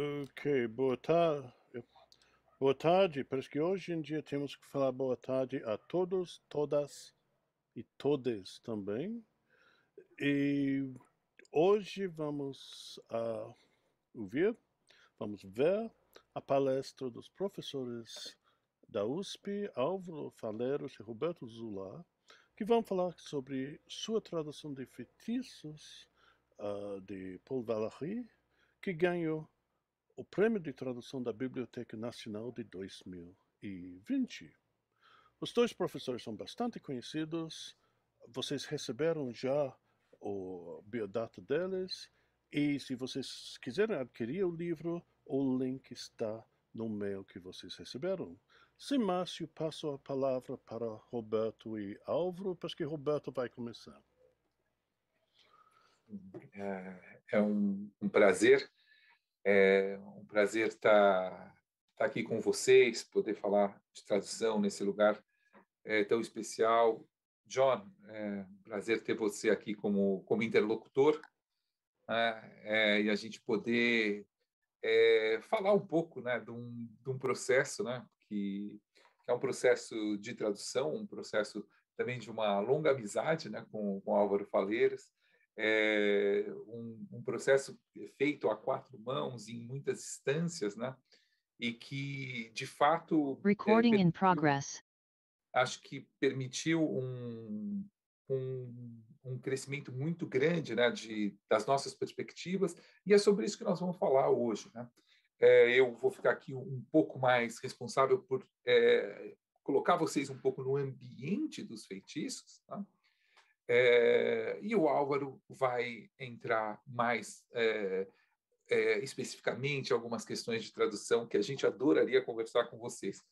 Ok, boa tarde. Boa tarde, parece que hoje em dia temos que falar boa tarde a todos, todas e todes também. E hoje vamos uh, ouvir, vamos ver a palestra dos professores da USP, Álvaro Faleros e Roberto Zula, que vão falar sobre sua tradução de feitiços uh, de Paul Valéry, que ganhou o Prêmio de Tradução da Biblioteca Nacional de 2020. Os dois professores são bastante conhecidos, vocês receberam já o biodata deles, e se vocês quiserem adquirir o livro, o link está no mail que vocês receberam. Sem mais, eu passo a palavra para Roberto e Álvaro, porque Roberto vai começar. É, é um prazer é um prazer estar, tá, estar tá aqui com vocês, poder falar de tradução nesse lugar é, tão especial. John, é um prazer ter você aqui como, como interlocutor né? é, e a gente poder é, falar um pouco né, de, um, de um processo né, que, que é um processo de tradução, um processo também de uma longa amizade né, com, com Álvaro Faleiras, é, um, um, processo feito a quatro mãos em muitas instâncias, né? E que, de fato... Recording é, permitiu, in progress. Acho que permitiu um, um, um, crescimento muito grande né, de, das nossas perspectivas, e é sobre isso que nós vamos falar hoje. Né? É, eu vou ficar aqui um pouco mais responsável por é, colocar vocês um pouco no ambiente dos feitiços, tá? É, e o Álvaro vai entrar mais é, é, especificamente algumas questões de tradução que a gente adoraria conversar com vocês.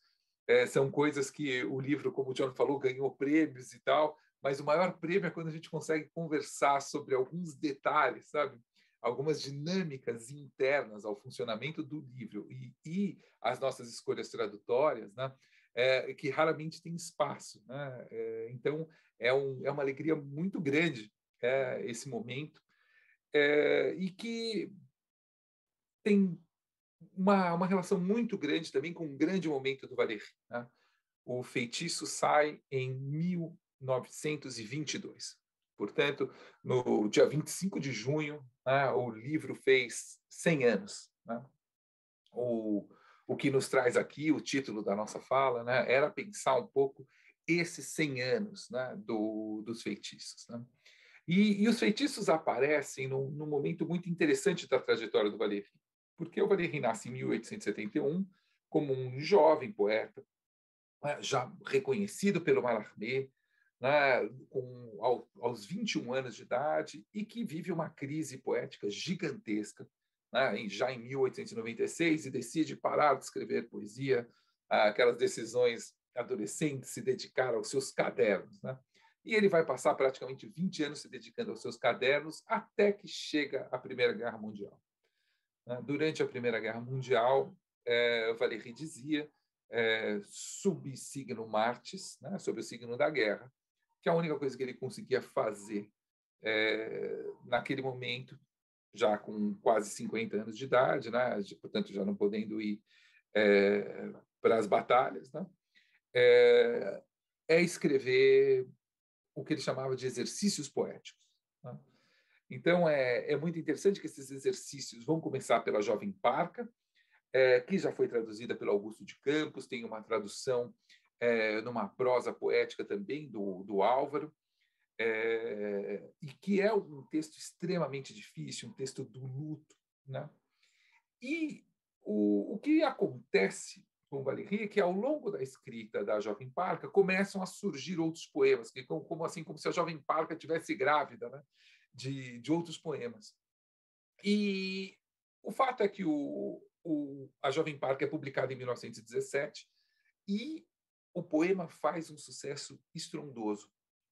são coisas que o livro, como o John falou, ganhou prêmios e tal, mas o maior prêmio é quando a gente consegue conversar sobre alguns detalhes, sabe? Algumas dinâmicas internas ao funcionamento do livro e, e as nossas escolhas tradutórias, né? é, que raramente tem espaço. Né? É, então, é, um, é uma alegria muito grande é, esse momento, é, e que tem uma, uma relação muito grande também com um grande momento do Valéry. Né? O feitiço sai em 1922. Portanto, no dia 25 de junho, né, o livro fez 100 anos. Né? O, o que nos traz aqui o título da nossa fala, né, era pensar um pouco esses 100 anos né, do, dos feitiços. Né? E, e, os feitiços aparecem num, num, momento muito interessante da trajetória do Valéry, porque o Valéry nasce em 1871 como um jovem poeta, né, já reconhecido pelo Mallarmé, né, com, ao, aos 21 anos de idade, e que vive uma crise poética gigantesca né, já em 1896, e decide parar de escrever poesia, ah, aquelas decisões adolescentes, se dedicar aos seus cadernos. Né? E ele vai passar praticamente 20 anos se dedicando aos seus cadernos, até que chega a Primeira Guerra Mundial. Né? Durante a Primeira Guerra Mundial, é, Valéry dizia, é, signo Martes, né, sob o signo da guerra, que é a única coisa que ele conseguia fazer é, naquele momento já com quase 50 anos de idade, né? portanto, já não podendo ir é, para as batalhas, né? é, é, escrever o que ele chamava de exercícios poéticos. Né? Então, é, é, muito interessante que esses exercícios vão começar pela Jovem Parca, eh, que já foi traduzida pelo Augusto de Campos, tem uma tradução numa prosa poética também do, do Álvaro, é, e que é um texto extremamente difícil, um texto do luto. Né? E o, o que acontece com Valéry é que, ao longo da escrita da Jovem Parca, começam a surgir outros poemas, que como, como assim como se a Jovem Parca tivesse grávida né? de, de outros poemas. E o fato é que o, o, a Jovem Parca é publicada em 1917 e o poema faz um sucesso estrondoso.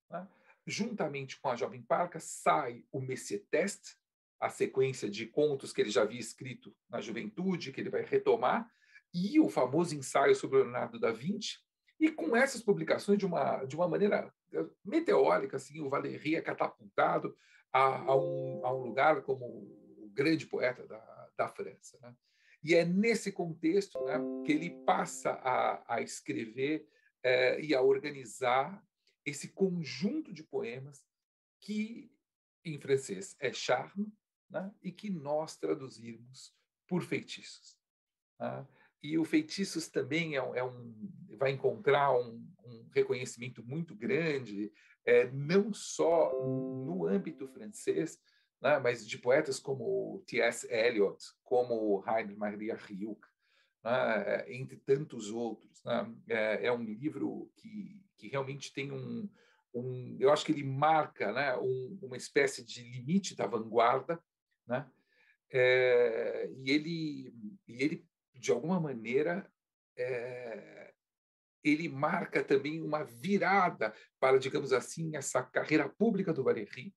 Né? juntamente com a Jovem Parca, sai o Messietest, a sequência de contos que ele já havia escrito na juventude, que ele vai retomar, e o famoso ensaio sobre Leonardo da Vinci. E com essas publicações, de uma, de uma maneira eh, meteórica, assim, o Valéry é catapultado a, a, um, a um lugar como o grande poeta da, da França. Né? E é nesse contexto né, que ele passa a, a escrever eh, e a organizar esse conjunto de poemas que, em francês, é charme, né? e que nós traduzimos por feitiços. Né? E o feitiços também é, é um, vai encontrar um, um reconhecimento muito grande, é, não só no âmbito francês, né? mas de poetas como T.S. Eliot, como Heinrich Maria Rilke, né, entre tantos outros. Né. É, é um livro que que realmente tem um, um eu acho que ele marca né, um, uma espécie de limite da vanguarda, né? É, e, ele, e ele, de alguma maneira, é, ele marca também uma virada para, digamos assim, essa carreira pública do Valéry,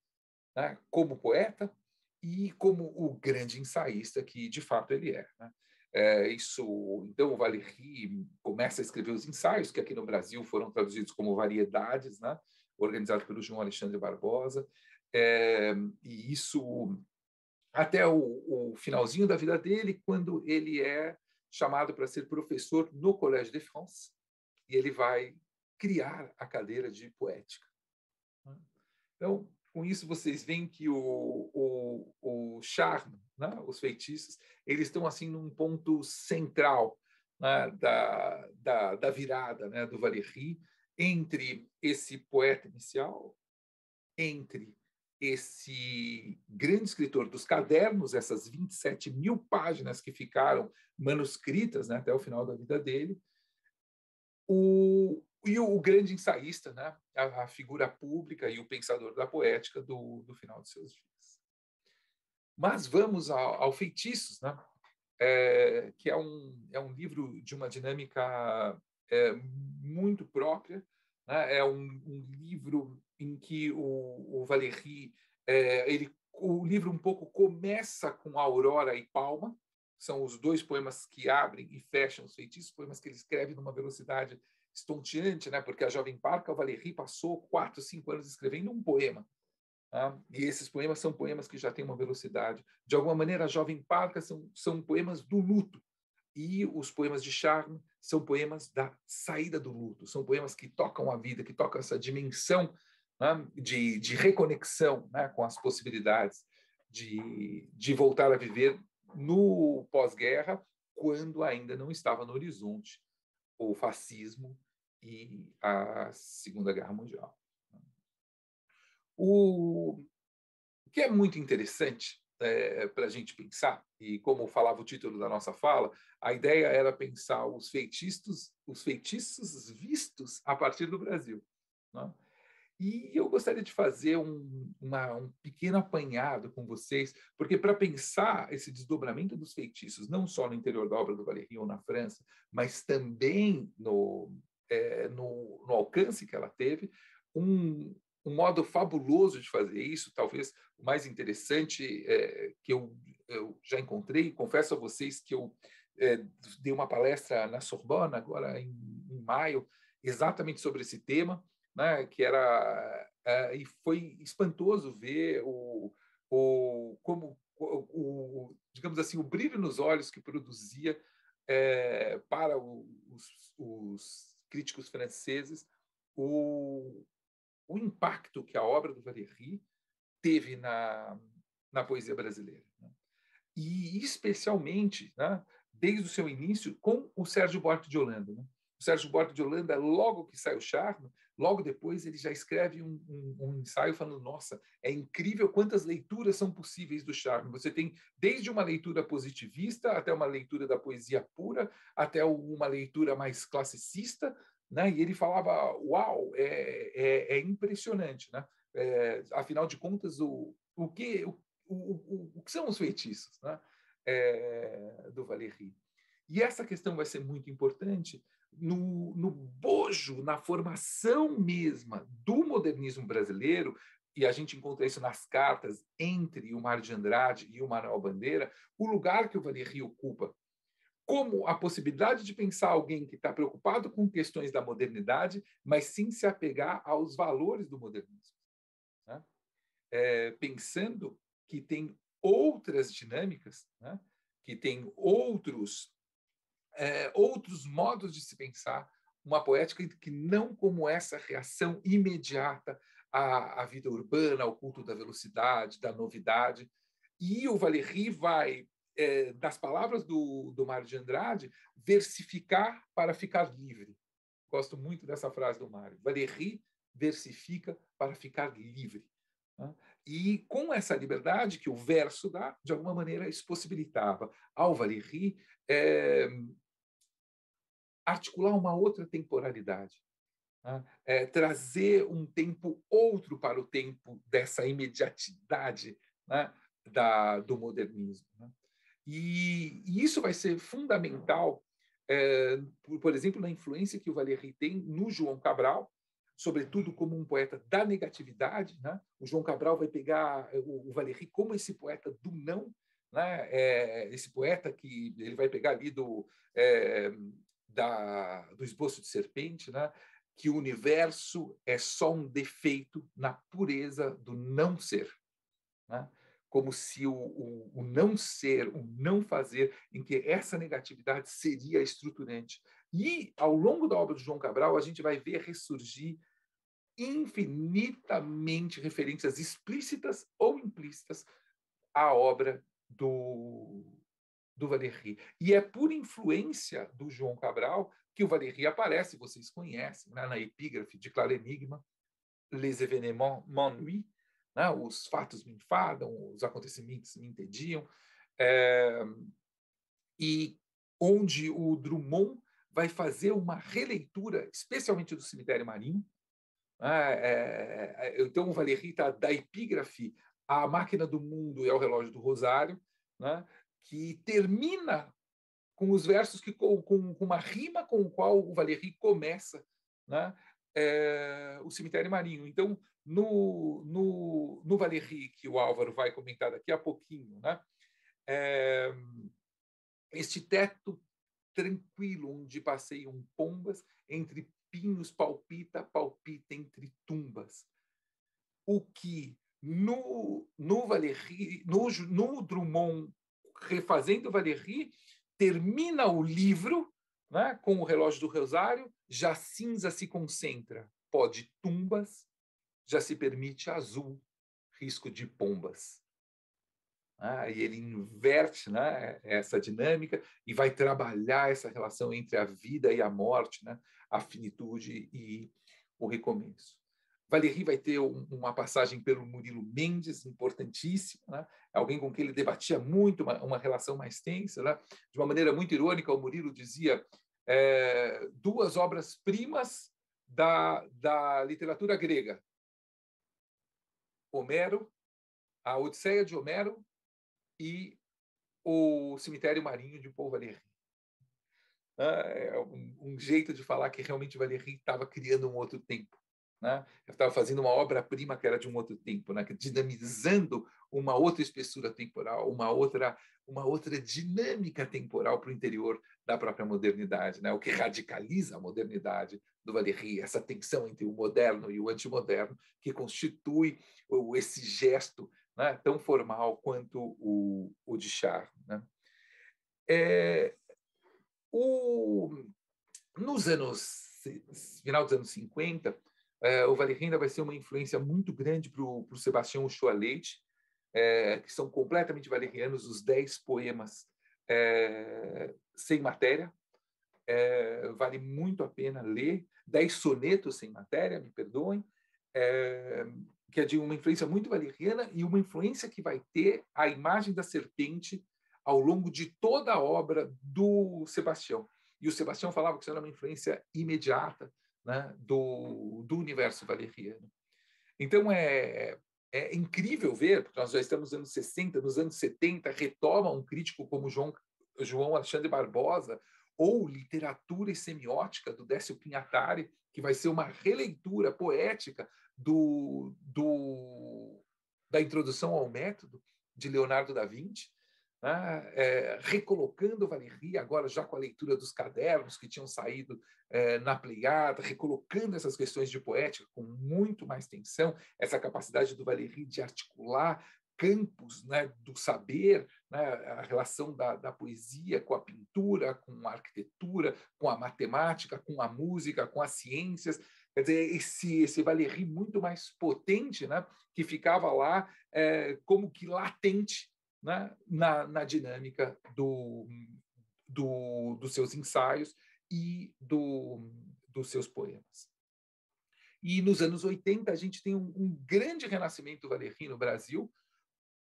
né, como poeta e como o grande ensaísta que, de fato, ele é. Né? É, isso, então, o Valéry começa a escrever os ensaios, que aqui no Brasil foram traduzidos como Variedades, né? organizado pelo João Alexandre Barbosa. É, e isso até o, o, finalzinho da vida dele, quando ele é chamado para ser professor no Collège de France, e ele vai criar a cadeira de poética. Né. Então, com isso vocês veem que o, o, o charme, né, os feitiços, eles estão assim num ponto central né, da, da, da, virada né, do Valéry entre esse poeta inicial, entre esse grande escritor dos cadernos, essas 27 mil páginas que ficaram manuscritas né, até o final da vida dele, o, e o, o, grande ensaísta, né? A, a, figura pública e o pensador da poética do, do final de seus dias. Mas vamos ao, ao Feitiços, né? É, que é um, é um livro de uma dinâmica é, muito própria, né? é um, um, livro em que o, o Valéry, é, ele, o livro um pouco começa com Aurora e Palma, são os dois poemas que abrem e fecham os feitiços, poemas que ele escreve numa velocidade estonteante, né? porque a jovem Parca Valéry passou quatro, cinco anos escrevendo um poema. Ah, e esses poemas são poemas que já têm uma velocidade. De alguma maneira, a Jovem Parca são, são poemas do luto. E os poemas de Charme são poemas da saída do luto, são poemas que tocam a vida, que tocam essa dimensão né, de, de reconexão né, com as possibilidades de, de voltar a viver no pós-guerra, quando ainda não estava no horizonte o fascismo e a Segunda Guerra Mundial. O que é muito interessante é, para a gente pensar, e como falava o título da nossa fala, a ideia era pensar os feitiços, os feitiços vistos a partir do Brasil. Não? Né? E eu gostaria de fazer um, uma, um pequeno apanhado com vocês, porque para pensar esse desdobramento dos feitiços, não só no interior da obra do Valerion na França, mas também no, é, no, no alcance que ela teve, um, um modo fabuloso de fazer isso, talvez o mais interessante é, que eu, eu, já encontrei. Confesso a vocês que eu é, dei uma palestra na Sorbona, agora em, em, maio, exatamente sobre esse tema, né? que era é, e foi espantoso ver o, o como o, o, digamos assim o brilho nos olhos que produzia é, para o, os, os, críticos franceses o, o impacto que a obra do Valéry teve na, na poesia brasileira né? e especialmente né, desde o seu início com o Sérgio Borto de Holanda né? o Sérgio Borto de Holanda logo que sai o Charme Logo depois, ele já escreve um, um, um, ensaio falando: nossa, é incrível quantas leituras são possíveis do charme. Você tem desde uma leitura positivista, até uma leitura da poesia pura, até uma leitura mais classicista. Né? E ele falava: uau, é, é, é impressionante. Né? É, afinal de contas, o, o, que, o, o, o, o que são os feitiços né? É, do Valéry? E essa questão vai ser muito importante no, no bojo, na formação mesma do modernismo brasileiro, e a gente encontra isso nas cartas entre o mar de Andrade e o Manuel Bandeira, o lugar que o Valéry ocupa. Como a possibilidade de pensar alguém que está preocupado com questões da modernidade, mas sim se apegar aos valores do modernismo. Né? É, pensando que tem outras dinâmicas, né? que tem outros é, outros modos de se pensar uma poética que não como essa reação imediata à, à vida urbana, ao culto da velocidade, da novidade. E o Valéry vai, é, eh, das palavras do, do Mário de Andrade, versificar para ficar livre. Gosto muito dessa frase do Mário. Valéry versifica para ficar livre. Né? E com essa liberdade que o verso dá, de alguma maneira, isso possibilitava ao Valéry é, articular uma outra temporalidade, né? é, trazer um tempo outro para o tempo dessa imediatidade né? da, do modernismo. Né? E, e, isso vai ser fundamental, é, por, por, exemplo, na influência que o Valéry tem no João Cabral, sobretudo como um poeta da negatividade. Né? O João Cabral vai pegar o, o Valéry como esse poeta do não, né? É, é, esse poeta que ele vai pegar ali do, é, da, do esboço de serpente, né? que o universo é só um defeito na pureza do não ser. Né? Como se o, o, o não ser, o não fazer, em que essa negatividade seria estruturante. E, ao longo da obra de João Cabral, a gente vai ver ressurgir infinitamente referências explícitas ou implícitas à obra do, do Valéry. E é por influência do João Cabral que o Valéry aparece, vocês conhecem, né, na epígrafe de Claro Enigma, Les événements m'ennuient, né, os fatos me enfadam, os acontecimentos me entediam, é, e onde o Drummond vai fazer uma releitura, especialmente do cemitério marinho. é, então, o Valéry está da epígrafe a Máquina do Mundo é o Relógio do Rosário, né? que termina com os versos que com, com, uma rima com o qual o Valéry começa, né? É, o cemitério marinho. Então, no, no, no Valéry, que o Álvaro vai comentar daqui a pouquinho, né? É, este teto tranquilo onde passeiam pombas, entre pinhos palpita, palpita entre tumbas. O que no, no Valéry, no, no Drummond refazendo Valéry, termina o livro né, com o relógio do Rosário, já cinza se concentra, pode tumbas, já se permite azul, risco de pombas. Ah, e ele inverte né, essa dinâmica e vai trabalhar essa relação entre a vida e a morte, né, a finitude e o recomeço. Valéry vai ter uma passagem pelo Murilo Mendes, importantíssima, né? alguém com quem ele debatia muito, uma, uma relação mais tensa. Né? De uma maneira muito irônica, o Murilo dizia é, duas obras-primas da, da literatura grega. Homero, a Odisseia de Homero e o Cemitério Marinho de Paul Valéry. Ah, é um, um jeito de falar que realmente Valéry estava criando um outro tempo. Né? Eu estava fazendo uma obra-prima que era de um outro tempo, né? dinamizando uma outra espessura temporal, uma outra, uma outra dinâmica temporal para o interior da própria modernidade, né? o que radicaliza a modernidade do Valéry, essa tensão entre o moderno e o antimoderno, que constitui esse gesto né? tão formal quanto o, o de Char. Né? É, o, nos anos final dos anos 50, é, o Vale Renda vai ser uma influência muito grande para o Sebastião Uchoa Leite, é, que são completamente valerianos, os dez poemas é, sem matéria. vale muito a pena ler. Dez sonetos sem matéria, me perdoem, que é de uma influência muito valeriana e uma influência que vai ter a imagem da serpente ao longo de toda a obra do Sebastião. E o Sebastião falava que isso era uma influência imediata, né, do, do universo valeriano. Então, é, é, é incrível ver, porque nós já estamos nos anos 60, nos anos 70, retoma um crítico como João, João Alexandre Barbosa, ou Literatura e Semiótica, do Décio Pinhatari, que vai ser uma releitura poética do, do, da introdução ao método de Leonardo da Vinci, né? é, recolocando Valéry, agora já com a leitura dos cadernos que tinham saído é, na Pleiada, recolocando essas questões de poética com muito mais tensão, essa capacidade do Valéry de articular campos né, do saber, né, a relação da, da, poesia com a pintura, com a arquitetura, com a matemática, com a música, com as ciências. Quer dizer, esse, esse Valéry muito mais potente, né, que ficava lá é, como que latente né, na, na dinâmica do, do, dos seus ensaios e do, dos seus poemas. E nos anos 80 a gente tem um, um grande renascimento valerino no Brasil,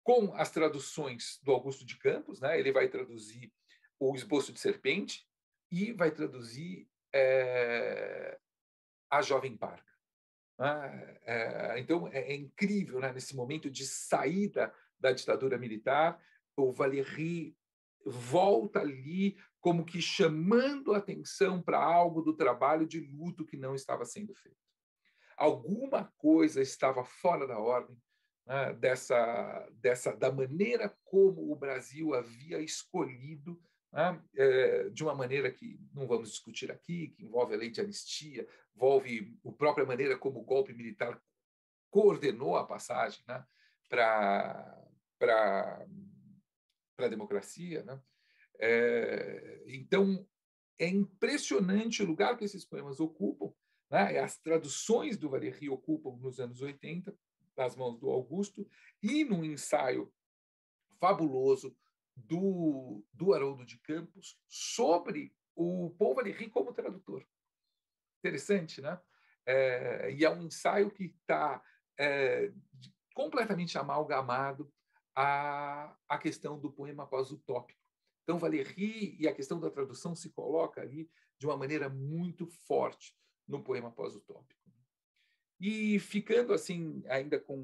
com as traduções do Augusto de Campos, né? ele vai traduzir o Esboço de Serpente e vai traduzir é, a Jovem Parca. Ah, é, então é, é incrível, né? nesse momento de saída da ditadura militar, o Valéry volta ali como que chamando atenção para algo do trabalho de luto que não estava sendo feito. Alguma coisa estava fora da ordem né, dessa, dessa da maneira como o Brasil havia escolhido né, é, de uma maneira que não vamos discutir aqui, que envolve a lei de anistia, envolve a própria maneira como o golpe militar coordenou a passagem né, para para a democracia. Né? É, então, é impressionante o lugar que esses poemas ocupam. Né? É, as traduções do Valéry ocupam nos anos 80, nas mãos do Augusto, e num ensaio fabuloso do, do Haroldo de Campos sobre o Paul Valéry como tradutor. Interessante, né? É, e é um ensaio que está é, completamente amalgamado a, a questão do poema pós-utópico. Então, Valéry e a questão da tradução se coloca ali de uma maneira muito forte no poema pós-utópico. E ficando assim, ainda com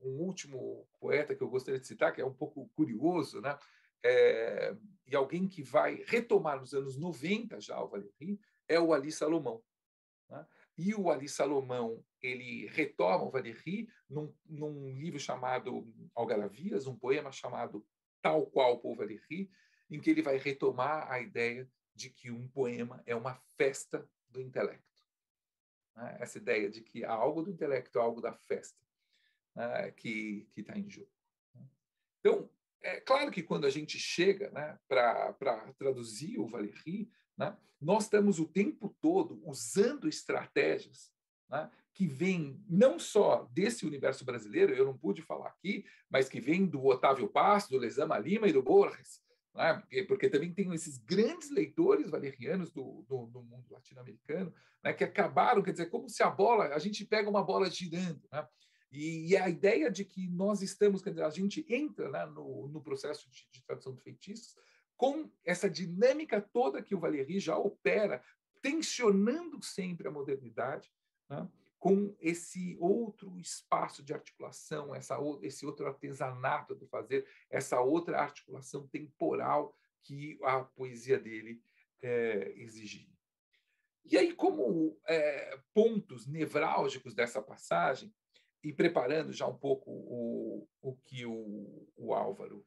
um último poeta que eu gostaria de citar, que é um pouco curioso, né? É, e alguém que vai retomar nos anos 90 já o Valéry, é o Ali Salomão. Né? e o Ali Salomão ele retoma o Valéry num, num livro chamado Algaravias, um poema chamado Tal Qual Paul Valéry, em que ele vai retomar a ideia de que um poema é uma festa do intelecto. Né? Essa ideia de que há algo do intelecto, algo da festa né? que está em jogo. Né? Então, é claro que quando a gente chega né, para traduzir o Valéry, né? Nós estamos o tempo todo usando estratégias né, que vêm não só desse universo brasileiro, eu não pude falar aqui, mas que vêm do Otávio Paz, do Lesama Lima e do Borges, né, porque, porque, também tem esses grandes leitores valerianos do, do, do mundo latino-americano né, que acabaram, quer dizer, como se a bola, a gente pega uma bola girando. Né? E, a ideia de que nós estamos, quer dizer, a gente entra né, no, no, processo de, de tradução de feitiços com essa dinâmica toda que o Valéry já opera, tensionando sempre a modernidade, né? com esse outro espaço de articulação, essa, esse outro artesanato do fazer, essa outra articulação temporal que a poesia dele é, exigia. E aí, como é, pontos nevrálgicos dessa passagem, e preparando já um pouco o, o que o, o Álvaro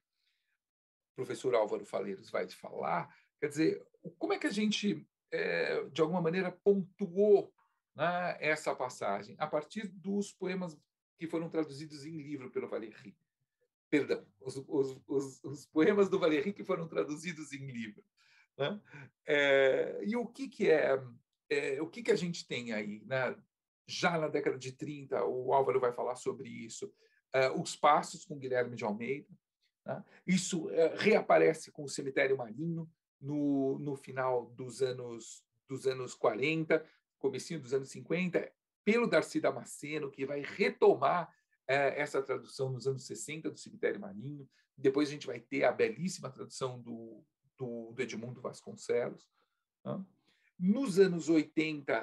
professor Álvaro Faleiros vai te falar, quer dizer, como é que a gente, é, de alguma maneira, pontuou né, essa passagem? A partir dos poemas que foram traduzidos em livro pelo Valéry. Perdão, os, os, os, os poemas do Valéry que foram traduzidos em livro. Né? É, e o que, que é, é, o que, que a gente tem aí? Né? Já na década de 30, o Álvaro vai falar sobre isso. Uh, os Passos, com Guilherme de Almeida, Tá? Isso é, reaparece com o cemitério marinho no, no final dos anos, dos anos 40, comecinho dos anos 50, pelo Darcy Damasceno, que vai retomar é, essa tradução nos anos 60 do cemitério marinho. Depois a gente vai ter a belíssima tradução do, do, do Edmundo Vasconcelos. Tá? Nos anos 80,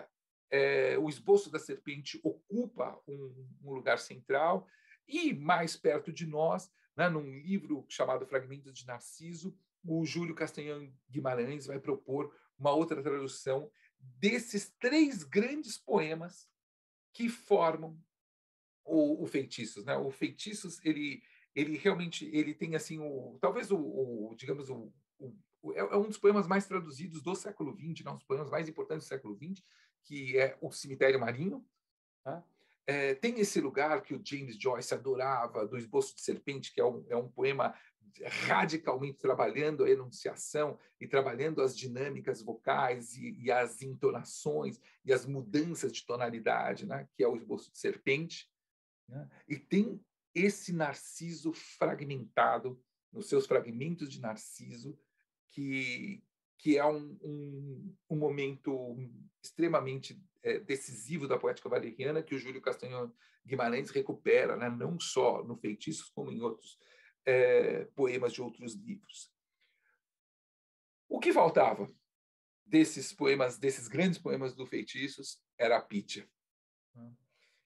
é, eh, o esboço da serpente ocupa um, um, lugar central e mais perto de nós né? Num livro chamado Fragmentos de Narciso, o Júlio Castanhão Guimarães vai propor uma outra tradução desses três grandes poemas que formam o, o Feitiços. Né? O Feitiços, ele, ele realmente ele tem assim o talvez o, o digamos o, o, é, é um dos poemas mais traduzidos do século XX, né? um dos poemas mais importantes do século XX, que é o Cemitério Marinho, né? é, tem esse lugar que o James Joyce adorava, do Esboço de Serpente, que é um, é um poema radicalmente trabalhando a enunciação e trabalhando as dinâmicas vocais e, e as entonações e as mudanças de tonalidade, né? que é o Esboço de Serpente. Né? E tem esse Narciso fragmentado, nos seus fragmentos de Narciso, que, que é um, um, um momento extremamente é, decisivo da poética valeriana que o Júlio Castanho Guimarães recupera, né? não só no Feitiços, como em outros é, poemas de outros livros. O que faltava desses poemas, desses grandes poemas do Feitiços, era a Pítia.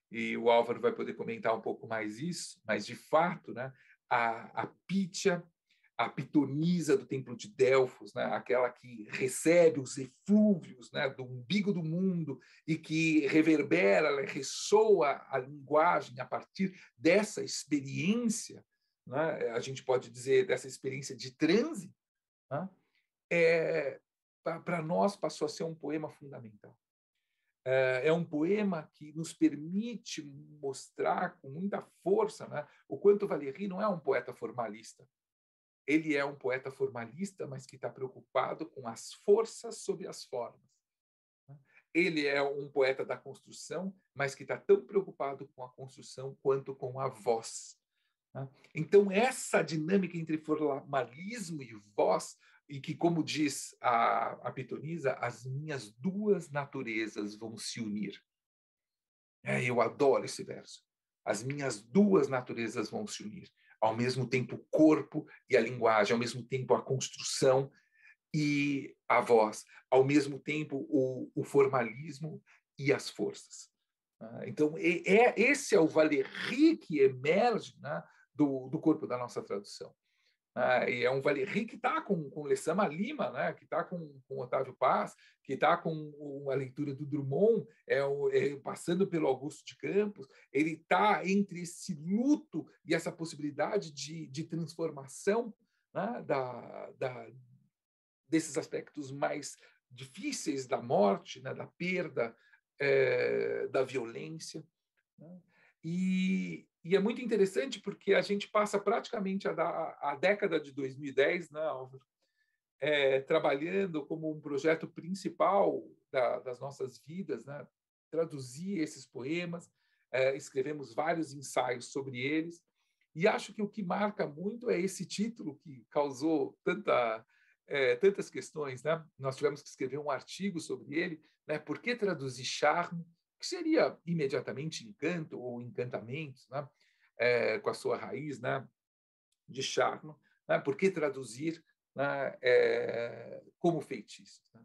E o Álvaro vai poder comentar um pouco mais isso, mas de fato, né, a, a Pítia a pitonisa do templo de Delfos, né? aquela que recebe os eflúvios né? do umbigo do mundo e que reverbera, ressoa a linguagem a partir dessa experiência, né? a gente pode dizer dessa experiência de transe, né? é, para nós passou a ser um poema fundamental. É, é um poema que nos permite mostrar com muita força né? o quanto Valéry não é um poeta formalista, ele é um poeta formalista, mas que está preocupado com as forças sob as formas. Né? Ele é um poeta da construção, mas que está tão preocupado com a construção quanto com a voz. Né? Então, essa dinâmica entre formalismo e voz, e que, como diz a, a Pitonisa, as minhas duas naturezas vão se unir. É, eu adoro esse verso. As minhas duas naturezas vão se unir ao mesmo tempo o corpo e a linguagem, ao mesmo tempo a construção e a voz, ao mesmo tempo o, o formalismo e as forças. Ah, então, é, é, esse é o valeri que emerge né, do, do corpo da nossa tradução. Né, e é um Valéry que está com, com Lessama Lima, né? que está com, com Otávio Paz, que está com uma leitura do Drummond, é, é, passando pelo Augusto de Campos, ele está entre esse luto e essa possibilidade de, de transformação né? da, da, desses aspectos mais difíceis da morte, né? da perda, é, da violência. Né? E, e é muito interessante porque a gente passa praticamente a, da, a década de 2010, né, Álvaro, é, trabalhando como um projeto principal da, das nossas vidas, né, traduzir esses poemas, é, escrevemos vários ensaios sobre eles. E acho que o que marca muito é esse título que causou tanta, é, tantas questões. Né? Nós tivemos que escrever um artigo sobre ele, né? por que traduzir charme? que seria imediatamente encanto ou encantamento, né? é, com a sua raiz né? de charme, né? por que traduzir é, como feitiço? Né?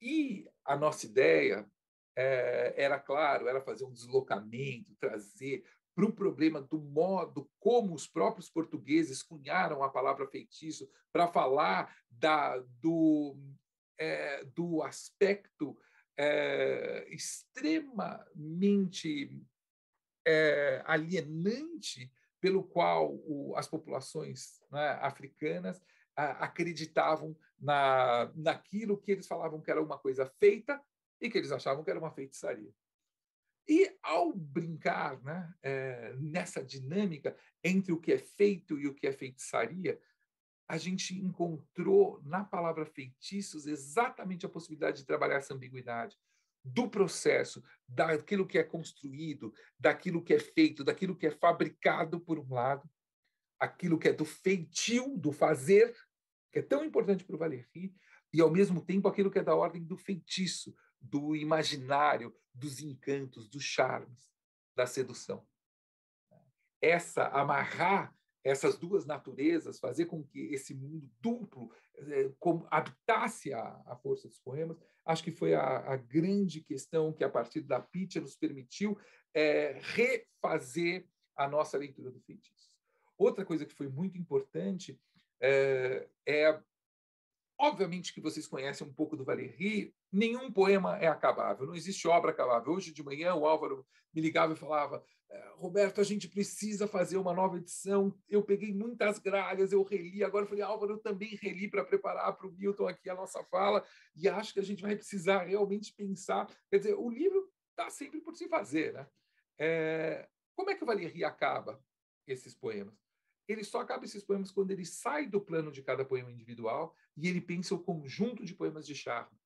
E a nossa ideia é, era, claro, era fazer um deslocamento, trazer para o problema do modo como os próprios portugueses cunharam a palavra feitiço para falar da, do, do aspecto é, extremamente é, alienante pelo qual o, as populações né, africanas a, acreditavam na, naquilo que eles falavam que era uma coisa feita e que eles achavam que era uma feitiçaria. E ao brincar né, é, nessa dinâmica entre o que é feito e o que é feitiçaria, a gente encontrou na palavra feitiços exatamente a possibilidade de trabalhar essa ambiguidade do processo, daquilo que é construído, daquilo que é feito, daquilo que é fabricado, por um lado, aquilo que é do feitio, do fazer, que é tão importante para o Valéry, e ao mesmo tempo aquilo que é da ordem do feitiço, do imaginário, dos encantos, dos charmes, da sedução. Essa amarrar essas duas naturezas, fazer com que esse mundo duplo é, eh, como, habitasse a, a, força dos poemas, acho que foi a, a, grande questão que, a partir da Pitcher, nos permitiu é, refazer a nossa leitura do feitiço. Outra coisa que foi muito importante eh, é, é Obviamente que vocês conhecem um pouco do Valéry, nenhum poema é acabável, não existe obra acabável. Hoje de manhã o Álvaro me ligava e falava: eh, Roberto, a gente precisa fazer uma nova edição. Eu peguei muitas gralhas, eu reli. Agora eu falei: Álvaro, eu também reli para preparar para o Milton aqui a nossa fala, e acho que a gente vai precisar realmente pensar. Quer dizer, o livro está sempre por se fazer. Né? É... Como é que o Valéry acaba esses poemas? ele só acaba esses poemas quando ele sai do plano de cada poema individual e ele pensa o conjunto de poemas de charme.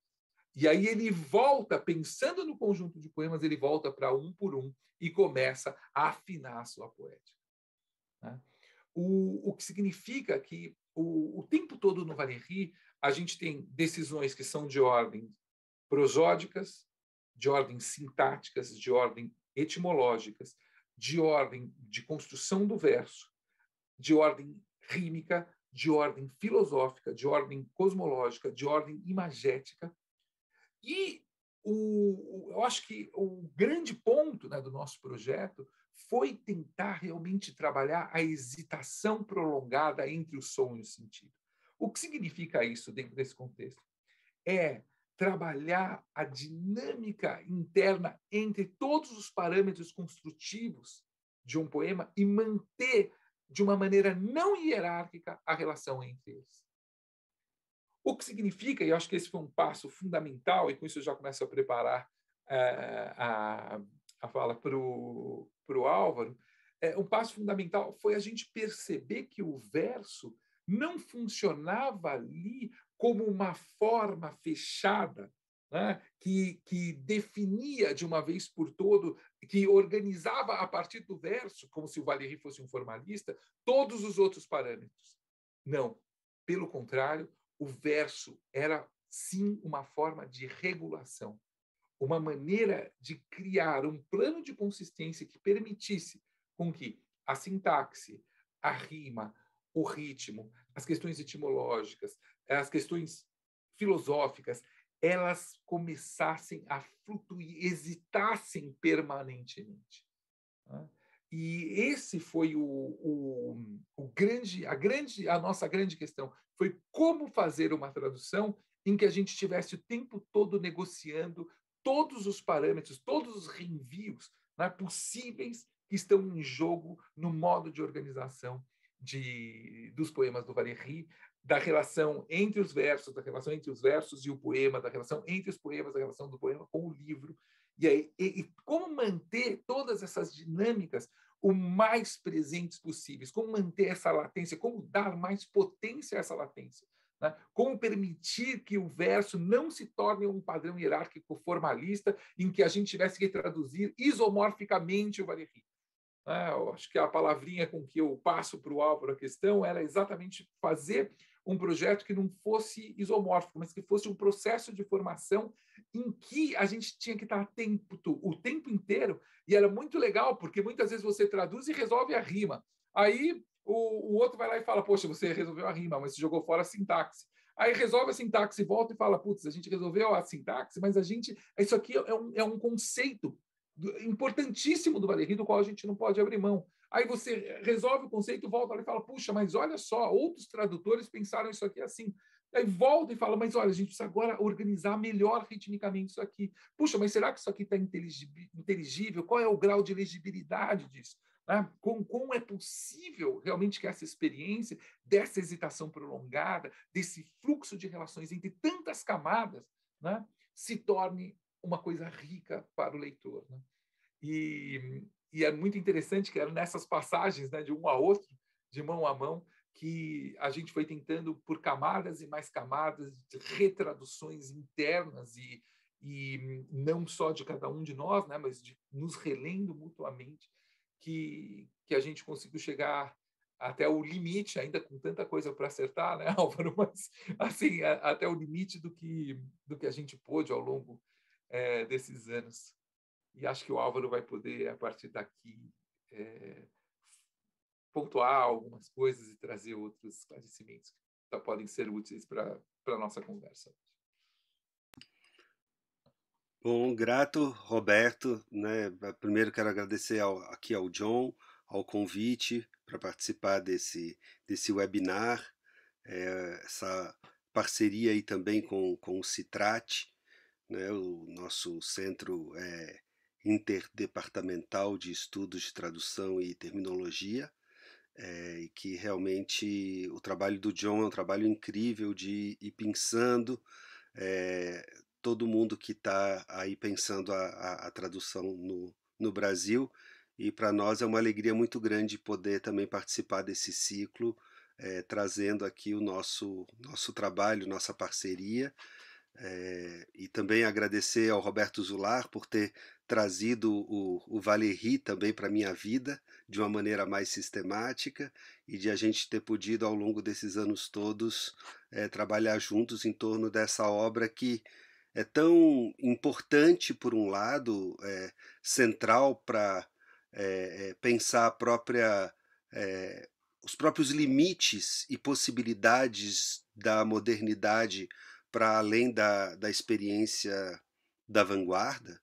E aí ele volta, pensando no conjunto de poemas, ele volta para um por um e começa a afinar a sua poética. Né? O, o que significa que o, o tempo todo no Valéry a gente tem decisões que são de ordem prosódicas, de ordem sintáticas, de ordem etimológicas, de ordem de construção do verso, de ordem rímica, de ordem filosófica, de ordem cosmológica, de ordem imagética. E o, eu acho que o grande ponto né, do nosso projeto foi tentar realmente trabalhar a hesitação prolongada entre o som e o sentido. O que significa isso dentro desse contexto? É trabalhar a dinâmica interna entre todos os parâmetros construtivos de um poema e manter de uma maneira não hierárquica a relação entre eles. O que significa, e eu acho que esse foi um passo fundamental, e com isso eu já começo a preparar eh, a, a fala para o Álvaro, é, um passo fundamental foi a gente perceber que o verso não funcionava ali como uma forma fechada né, que, que definia de uma vez por todo, que organizava a partir do verso, como se o Valéry fosse um formalista, todos os outros parâmetros. Não, pelo contrário, o verso era sim uma forma de regulação, uma maneira de criar um plano de consistência que permitisse com que a sintaxe, a rima, o ritmo, as questões etimológicas, as questões filosóficas, elas começassem a flutuir, hesitassem permanentemente. Né? E esse foi o, o, o, grande, a grande, a nossa grande questão foi como fazer uma tradução em que a gente estivesse o tempo todo negociando todos os parâmetros, todos os reenvios né, possíveis que estão em jogo no modo de organização de, dos poemas do Valéry, da relação entre os versos, da relação entre os versos e o poema, da relação entre os poemas, da relação do poema com o livro. E, aí, e, e como manter todas essas dinâmicas o mais presentes possíveis, como manter essa latência, como dar mais potência a essa latência, né? como permitir que o verso não se torne um padrão hierárquico formalista em que a gente tivesse que traduzir isomorficamente o Valéry. Né? Eu acho que a palavrinha com que eu passo para o Álvaro a questão era exatamente fazer um projeto que não fosse isomórfico, mas que fosse um processo de formação em que a gente tinha que estar tempo, o tempo inteiro, e era muito legal, porque muitas vezes você traduz e resolve a rima. Aí o, o outro vai lá e fala: Poxa, você resolveu a rima, mas você jogou fora a sintaxe. Aí resolve a sintaxe, e volta e fala: Putz, a gente resolveu a sintaxe, mas a gente. Isso aqui é um, é um conceito importantíssimo do Valéry, do qual a gente não pode abrir mão. Aí você resolve o conceito, volta lá e fala: puxa, mas olha só, outros tradutores pensaram isso aqui assim. Aí volta e fala: mas olha, a gente precisa agora organizar melhor ritmicamente isso aqui. Puxa, mas será que isso aqui está inteligível? Qual é o grau de legibilidade disso? Né? Como, como é possível realmente que essa experiência, dessa hesitação prolongada, desse fluxo de relações entre tantas camadas, né? se torne uma coisa rica para o leitor? Né? E e é muito interessante que era nessas passagens, né, de um a outro, de mão a mão, que a gente foi tentando por camadas e mais camadas de retraduções internas e, e não só de cada um de nós, né, mas de, nos relendo mutuamente, que, que a gente conseguiu chegar até o limite, ainda com tanta coisa para acertar, né, Álvaro? Mas, assim, a, até o limite do que, do que a gente pôde ao longo é, desses anos. E acho que o Álvaro vai poder, a partir daqui, é, pontuar algumas coisas e trazer outros esclarecimentos que podem ser úteis para a nossa conversa. Bom, grato, Roberto. Né? Primeiro quero agradecer ao, aqui ao John, ao convite para participar desse, desse webinar, é, essa parceria aí também com, com o Citrate, né? o nosso centro é, interdepartamental de estudos de tradução e terminologia, é, e que realmente o trabalho do John é um trabalho incrível de ir pensando é, todo mundo que está aí pensando a, a, a, tradução no, no Brasil. E para nós é uma alegria muito grande poder também participar desse ciclo, é, trazendo aqui o nosso, nosso trabalho, nossa parceria. É, e também agradecer ao Roberto Zular por ter trazido o, o Valéry também para a minha vida de uma maneira mais sistemática e de a gente ter podido, ao longo desses anos todos, é, trabalhar juntos em torno dessa obra que é tão importante, por um lado, é, central para é, eh, pensar própria, os próprios limites e possibilidades da modernidade para além da, da experiência da vanguarda,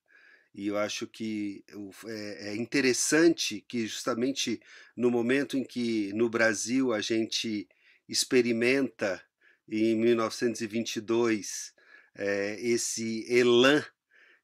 e eu acho que é, é interessante que, justamente no momento em que no Brasil a gente experimenta, em 1922, é, esse elan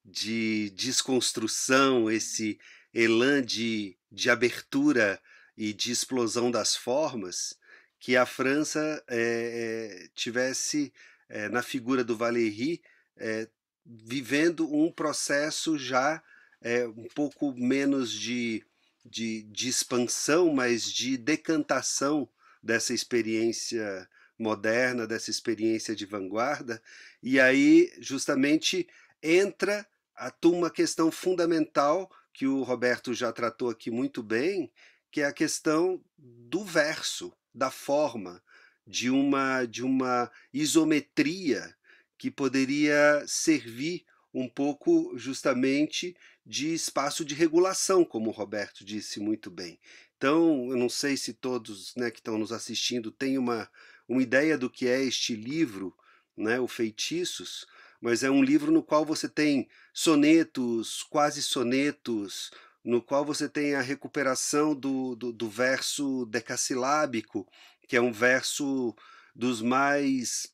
de desconstrução, esse elan de, de abertura e de explosão das formas, que a França é, é tivesse, é, na figura do Valéry, é, vivendo um processo já é, um pouco menos de, de, de expansão, mas de decantação dessa experiência moderna, dessa experiência de vanguarda. E aí, justamente, entra a uma questão fundamental que o Roberto já tratou aqui muito bem, que é a questão do verso, da forma, de uma, de uma isometria que poderia servir um pouco justamente de espaço de regulação, como o Roberto disse muito bem. Então, eu não sei se todos né, que estão nos assistindo têm uma, uma ideia do que é este livro, né, o Feitiços, mas é um livro no qual você tem sonetos, quase sonetos, no qual você tem a recuperação do, do, do verso decassilábico, que é um verso dos mais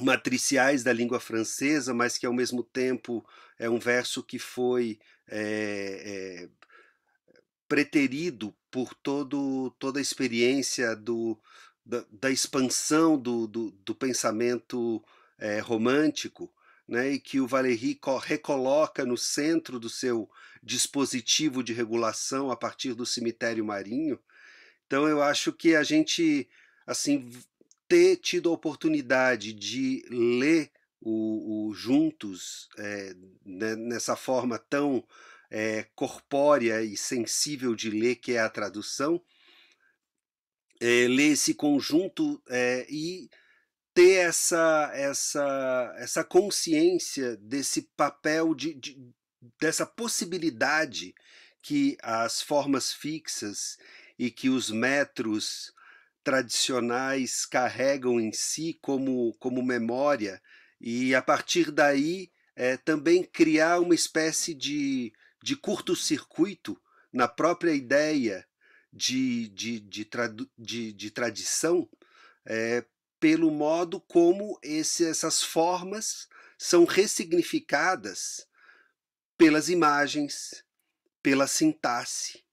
matriciais da língua francesa, mas que ao mesmo tempo é um verso que foi é, é, preterido por todo, toda a experiência do, da, da expansão do, do, do pensamento é, romântico, né, e que o Valéry recoloca no centro do seu dispositivo de regulação a partir do cemitério marinho. Então eu acho que a gente assim ter tido a oportunidade de ler o, o Juntos é, nessa forma tão é, corpórea e sensível de ler, que é a tradução, é, ler esse conjunto e ter essa, essa, essa consciência desse papel, de, de, dessa possibilidade que as formas fixas e que os metros tradicionais carregam em si como, como memória, e a partir daí é, também criar uma espécie de, de curto-circuito na própria ideia de, de, de, de, de tradição, é, pelo modo como esse, essas formas são ressignificadas pelas imagens, pela sintaxe,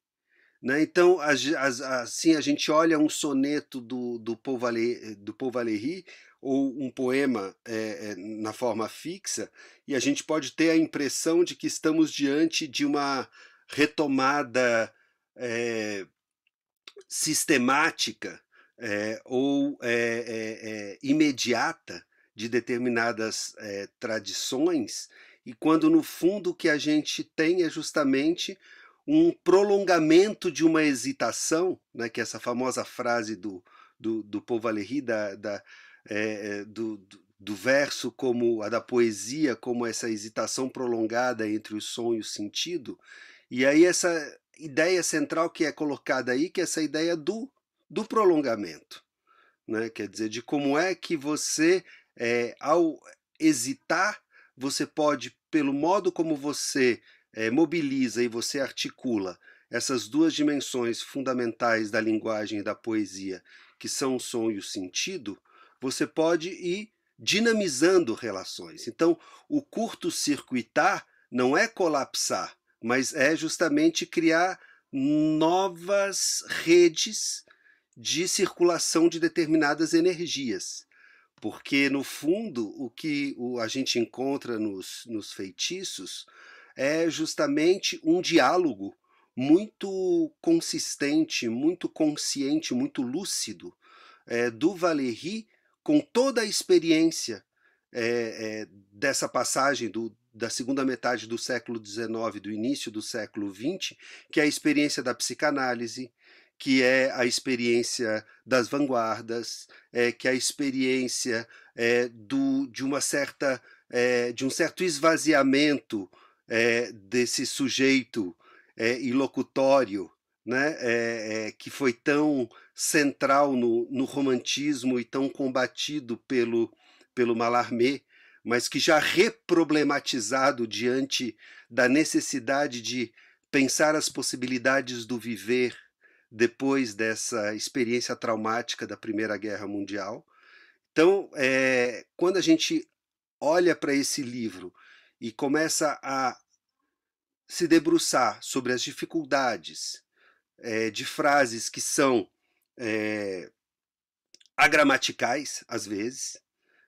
né? Então, assim, a gente olha um soneto do, do Paul, Valéry, do Paul Valéry ou um poema é, na forma fixa e a gente pode ter a impressão de que estamos diante de uma retomada é, sistemática é, ou imediata de determinadas tradições e quando no fundo o que a gente tem é justamente um prolongamento de uma hesitação, né, que é essa famosa frase do, do, do Paul Valéry, da, da é, é, do, do, do, verso como a da poesia, como essa hesitação prolongada entre o som e o sentido. E aí essa ideia central que é colocada aí, que é essa ideia do, do prolongamento. Né? Quer dizer, de como é que você, é, ao hesitar, você pode, pelo modo como você é, mobiliza e você articula essas duas dimensões fundamentais da linguagem e da poesia, que são o som e o sentido, você pode ir dinamizando relações. Então, o curto-circuitar não é colapsar, mas é justamente criar novas redes de circulação de determinadas energias. Porque, no fundo, o que a gente encontra nos, nos feitiços é justamente um diálogo muito consistente, muito consciente, muito lúcido é, do Valéry com toda a experiência é, é, dessa passagem do, da segunda metade do século XIX, do início do século XX, que é a experiência da psicanálise, que é a experiência das vanguardas, é, que é a experiência é, do, de uma certa é, de um certo esvaziamento é, desse sujeito é, ilocutório, né, é, que foi tão central no, no, romantismo e tão combatido pelo, pelo Mallarmé, mas que já reproblematizado diante da necessidade de pensar as possibilidades do viver depois dessa experiência traumática da Primeira Guerra Mundial. Então, é, quando a gente olha para esse livro e começa a se debruçar sobre as dificuldades é, de frases que são é, agramaticais, às vezes,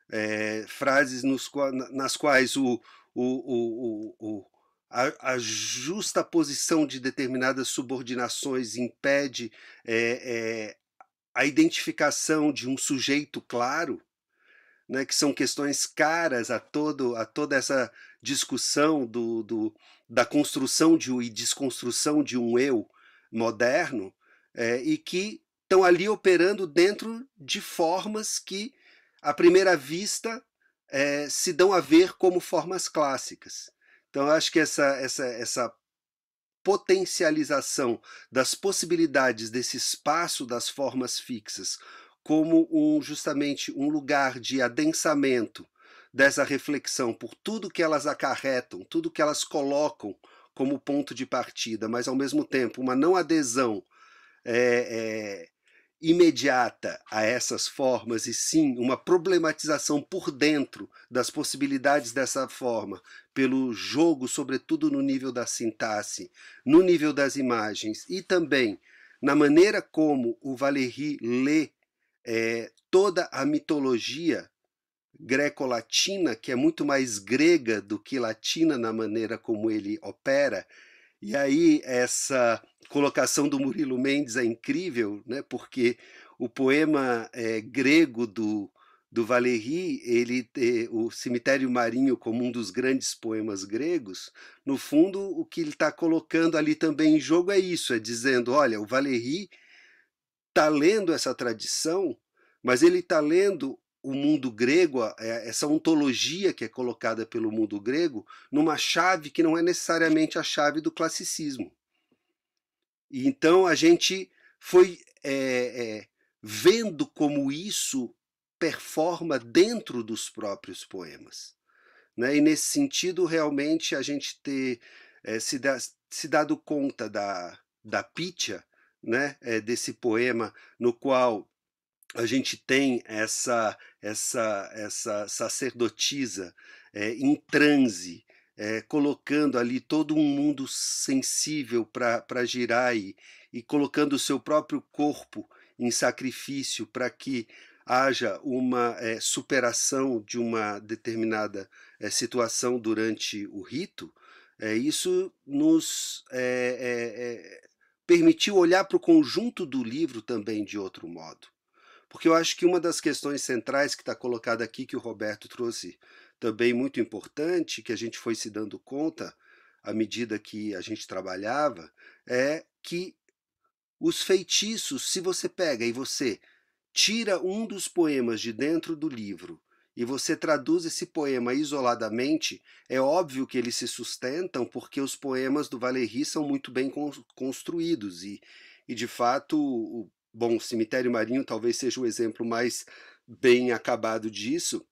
é, frases nos, nas quais o, o, o, a, a, justa posição de determinadas subordinações impede a identificação de um sujeito claro, né, que são questões caras a, todo, a toda essa discussão do, do da construção de um, e desconstrução de um eu moderno é, e que estão ali operando dentro de formas que, à primeira vista, é, se dão a ver como formas clássicas. Então, eu acho que essa, essa, essa potencialização das possibilidades desse espaço das formas fixas como um justamente um lugar de adensamento dessa reflexão, por tudo que elas acarretam, tudo que elas colocam como ponto de partida, mas ao mesmo tempo uma não adesão é, é, imediata a essas formas, e sim uma problematização por dentro das possibilidades dessa forma, pelo jogo, sobretudo no nível da sintaxe, no nível das imagens e também na maneira como o Valéry lê é, toda a mitologia greco-latina, que é muito mais grega do que latina na maneira como ele opera. E aí essa colocação do Murilo Mendes é incrível, né? porque o poema é, grego do, do Valéry, ele, é, o Cemitério Marinho como um dos grandes poemas gregos, no fundo o que ele está colocando ali também em jogo é isso, é dizendo, olha, o Valéry está lendo essa tradição, mas ele está lendo o mundo grego, é, essa ontologia que é colocada pelo mundo grego, numa chave que não é necessariamente a chave do classicismo. E então a gente foi é, é, vendo como isso performa dentro dos próprios poemas. Né? E nesse sentido, realmente, a gente ter é, se, da, se, dado conta da, da Pitya, né? É, desse poema no qual a gente tem essa essa essa sacerdotisa é, em transe é, colocando ali todo um mundo sensível para girar e, e colocando o seu próprio corpo em sacrifício para que haja uma é, superação de uma determinada situação durante o rito, é, isso nos permitiu olhar para o conjunto do livro também de outro modo. Porque eu acho que uma das questões centrais que está colocada aqui, que o Roberto trouxe também muito importante, que a gente foi se dando conta à medida que a gente trabalhava, é que os feitiços, se você pega e você tira um dos poemas de dentro do livro e você traduz esse poema isoladamente, é óbvio que eles se sustentam porque os poemas do Valéry são muito bem construídos e, e de fato, Bom, o cemitério marinho talvez seja o exemplo mais bem acabado disso.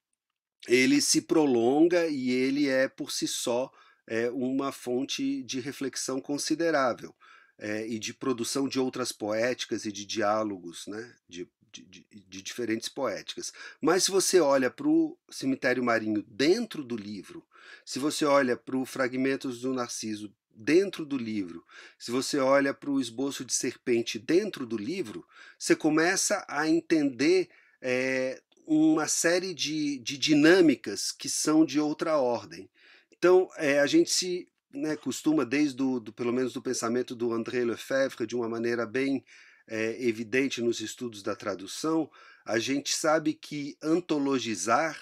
Ele se prolonga e ele é por si só é, uma fonte de reflexão considerável é, e de produção de outras poéticas e de diálogos, né? De, de, de diferentes poéticas. Mas se você olha para o cemitério marinho dentro do livro, se você olha para o Fragmentos do Narciso dentro do livro, se você olha para o esboço de serpente dentro do livro, você começa a entender é, uma série de, de dinâmicas que são de outra ordem. Então, é, a gente se né, costuma, desde do, do, pelo menos do pensamento do André Lefebvre, de uma maneira bem é, evidente nos estudos da tradução, a gente sabe que antologizar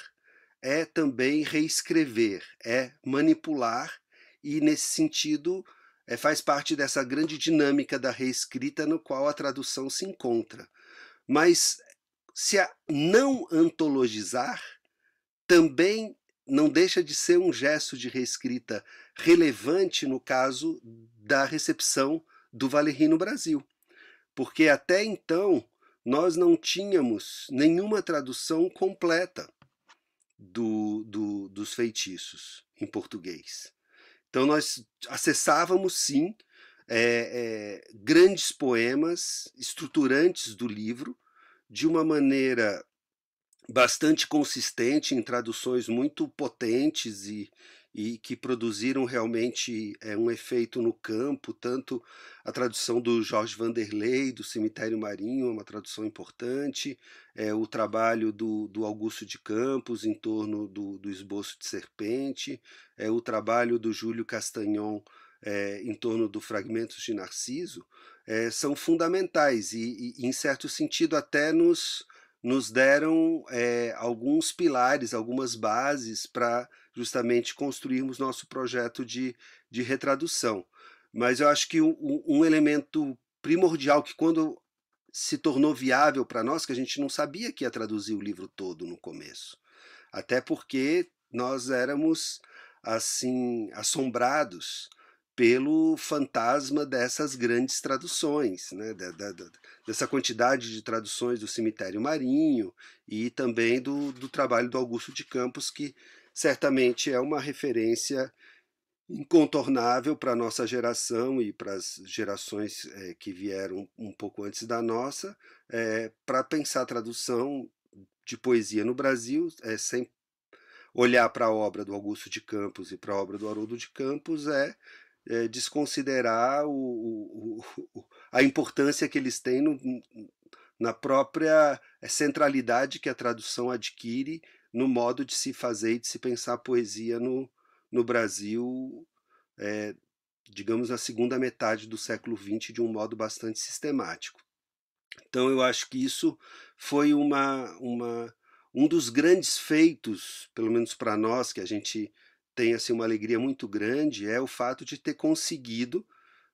é também reescrever, é manipular e, nesse sentido, é, faz parte dessa grande dinâmica da reescrita no qual a tradução se encontra. Mas se a não antologizar também não deixa de ser um gesto de reescrita relevante no caso da recepção do Valéry no Brasil. Porque até então nós não tínhamos nenhuma tradução completa do, do, dos feitiços em português. Então nós acessávamos sim é, é, grandes poemas estruturantes do livro de uma maneira bastante consistente em traduções muito potentes e, e que produziram realmente é, um efeito no campo, tanto a tradução do Jorge Vanderlei, do Cemitério Marinho, é uma tradução importante, é, o trabalho do, do Augusto de Campos em torno do, do esboço de serpente, é, o trabalho do Júlio Castanhon é, em torno do Fragmentos de Narciso, é, são fundamentais e, e, em certo sentido, até nos, nos deram é, alguns pilares, algumas bases para justamente construirmos nosso projeto de, de retradução. Mas eu acho que um, um elemento primordial que quando se tornou viável para nós, que a gente não sabia que ia traduzir o livro todo no começo. Até porque nós éramos assim assombrados pelo fantasma dessas grandes traduções, né? Da, da, da, dessa quantidade de traduções do Cemitério Marinho e também do, do trabalho do Augusto de Campos, que certamente é uma referência incontornável para a nossa geração e para as gerações é, que vieram um pouco antes da nossa, é, eh, para pensar a tradução de poesia no Brasil, é, sem olhar para a obra do Augusto de Campos e para a obra do Haroldo de Campos, é, é desconsiderar o, o, o, a importância que eles têm no, na própria centralidade que a tradução adquire no modo de se fazer e de se pensar a poesia no, no Brasil, é, digamos, na segunda metade do século XX, de um modo bastante sistemático. Então, eu acho que isso foi uma, uma um dos grandes feitos, pelo menos para nós, que a gente tem assim, uma alegria muito grande, é o fato de ter conseguido,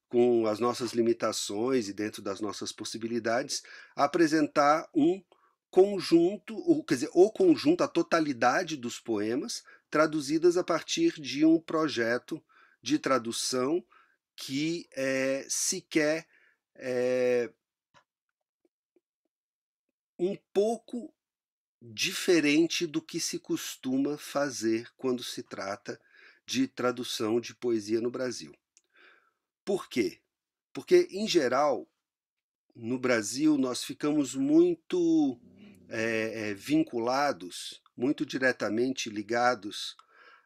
com as nossas limitações e dentro das nossas possibilidades, apresentar um conjunto, ou, quer dizer, o conjunto, a totalidade dos poemas, traduzidas a partir de um projeto de tradução que é, sequer é, um pouco diferente do que se costuma fazer quando se trata de tradução de poesia no Brasil. Por quê? Porque, em geral, no Brasil nós ficamos muito é, é, vinculados, muito diretamente ligados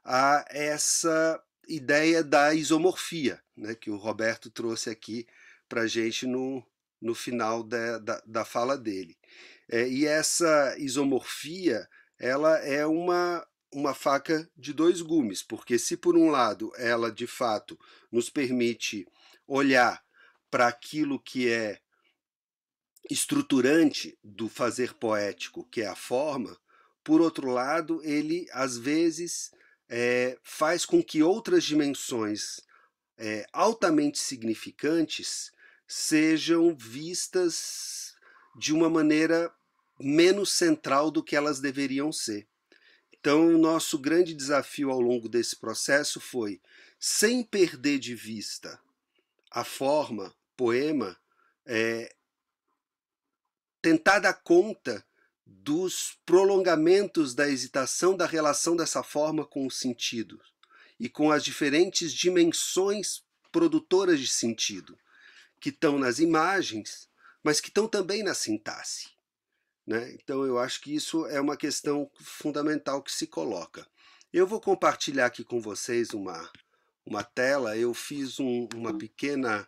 a essa ideia da isomorfia, né, que o Roberto trouxe aqui para a gente no, no final da, da, da fala dele. É, e essa isomorfia ela é uma, uma faca de dois gumes, porque se por um lado ela de fato nos permite olhar para aquilo que é estruturante do fazer poético, que é a forma, por outro lado, ele às vezes é, faz com que outras dimensões é, altamente significantes sejam vistas de uma maneira menos central do que elas deveriam ser. Então, o nosso grande desafio ao longo desse processo foi, sem perder de vista a forma, poema, é, tentar dar conta dos prolongamentos da hesitação da relação dessa forma com o sentido e com as diferentes dimensões produtoras de sentido que estão nas imagens, mas que estão também na sintaxe. Né? Então eu acho que isso é uma questão fundamental que se coloca. Eu vou compartilhar aqui com vocês uma, uma tela. Eu fiz um, uma uhum. pequena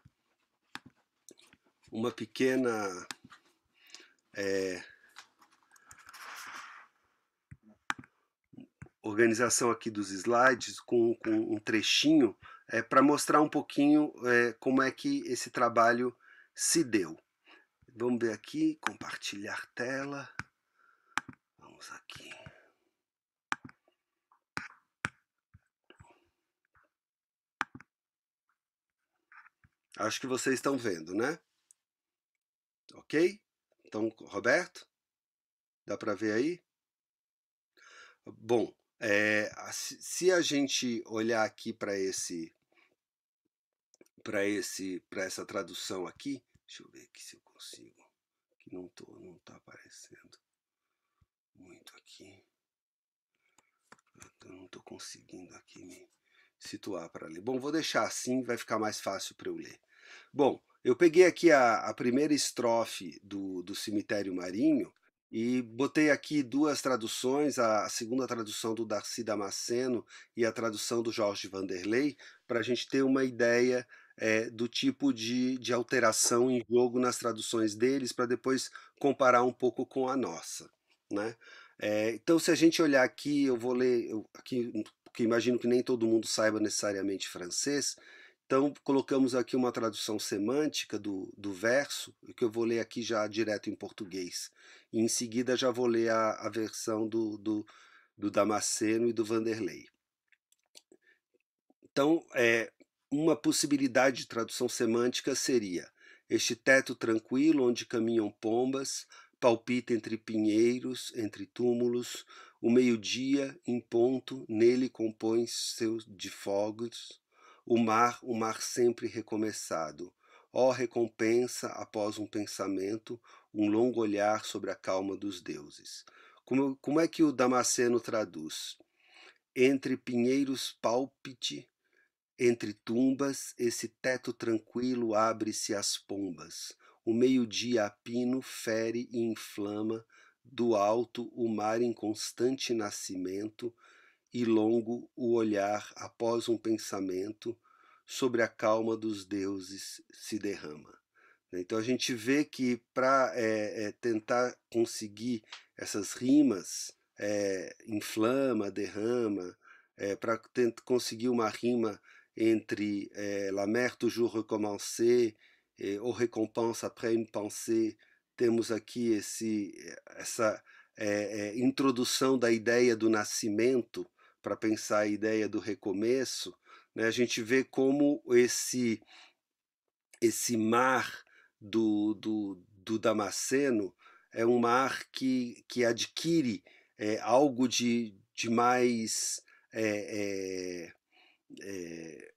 uma pequena é, organização aqui dos slides com, com um trechinho é, para mostrar um pouquinho é, como é que esse trabalho se deu. Vamos ver aqui, compartilhar tela. Vamos aqui. Acho que vocês estão vendo, né? Ok? Então, Roberto, dá para ver aí? Bom, é, se a gente olhar aqui para esse para esse para essa tradução aqui, deixa eu ver aqui se eu consigo, que não tô, não tá aparecendo muito aqui. Eu não estou conseguindo aqui me situar para ler. Bom, vou deixar assim, vai ficar mais fácil para eu ler. Bom, eu peguei aqui a, a primeira estrofe do, do Cemitério Marinho e botei aqui duas traduções, a segunda tradução do Darcy Damasceno e a tradução do Jorge Vanderlei, para a gente ter uma ideia é, do tipo de, de alteração em jogo nas traduções deles, para depois comparar um pouco com a nossa. Né? É, então, se a gente olhar aqui, eu vou ler, eu, aqui, porque imagino que nem todo mundo saiba necessariamente francês, então, colocamos aqui uma tradução semântica do, do verso, que eu vou ler aqui já direto em português. E em seguida, já vou ler a, a versão do, do, do Damasceno e do Vanderlei. Então, é, uma possibilidade de tradução semântica seria este teto tranquilo onde caminham pombas, palpita entre pinheiros, entre túmulos, o meio-dia, em ponto, nele compõe seus de fogos, o mar, o mar sempre recomeçado. Ó oh, recompensa após um pensamento, um longo olhar sobre a calma dos deuses. Como, como é que o Damasceno traduz? Entre pinheiros palpite, entre tumbas, esse teto tranquilo abre-se às pombas. O meio-dia apino fere e inflama, do alto o mar em constante nascimento, e longo o olhar após um pensamento sobre a calma dos deuses se derrama. Né. Então a gente vê que para é, eh, é, eh, tentar conseguir essas rimas, é, inflama, derrama, para conseguir uma rima entre La mer toujours recommencer é, ou récompense après une pensée, temos aqui esse, essa introdução da ideia do nascimento para pensar a ideia do recomeço, né, a gente vê como esse, esse mar do, do, do Damasceno é um mar que, que adquire é, algo de, de mais é, é, é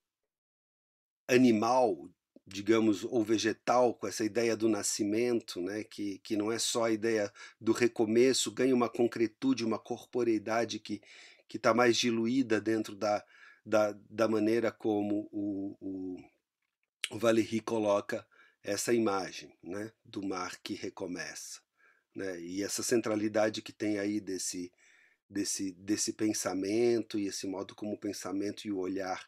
animal, digamos, ou vegetal, com essa ideia do nascimento, né, que, que não é só a ideia do recomeço, ganha uma concretude, uma corporeidade que, que está mais diluída dentro da, da, da maneira como o, o, o Valéry coloca essa imagem né, do mar que recomeça. Né, e essa centralidade que tem aí desse, desse, desse pensamento e esse modo como o pensamento e o olhar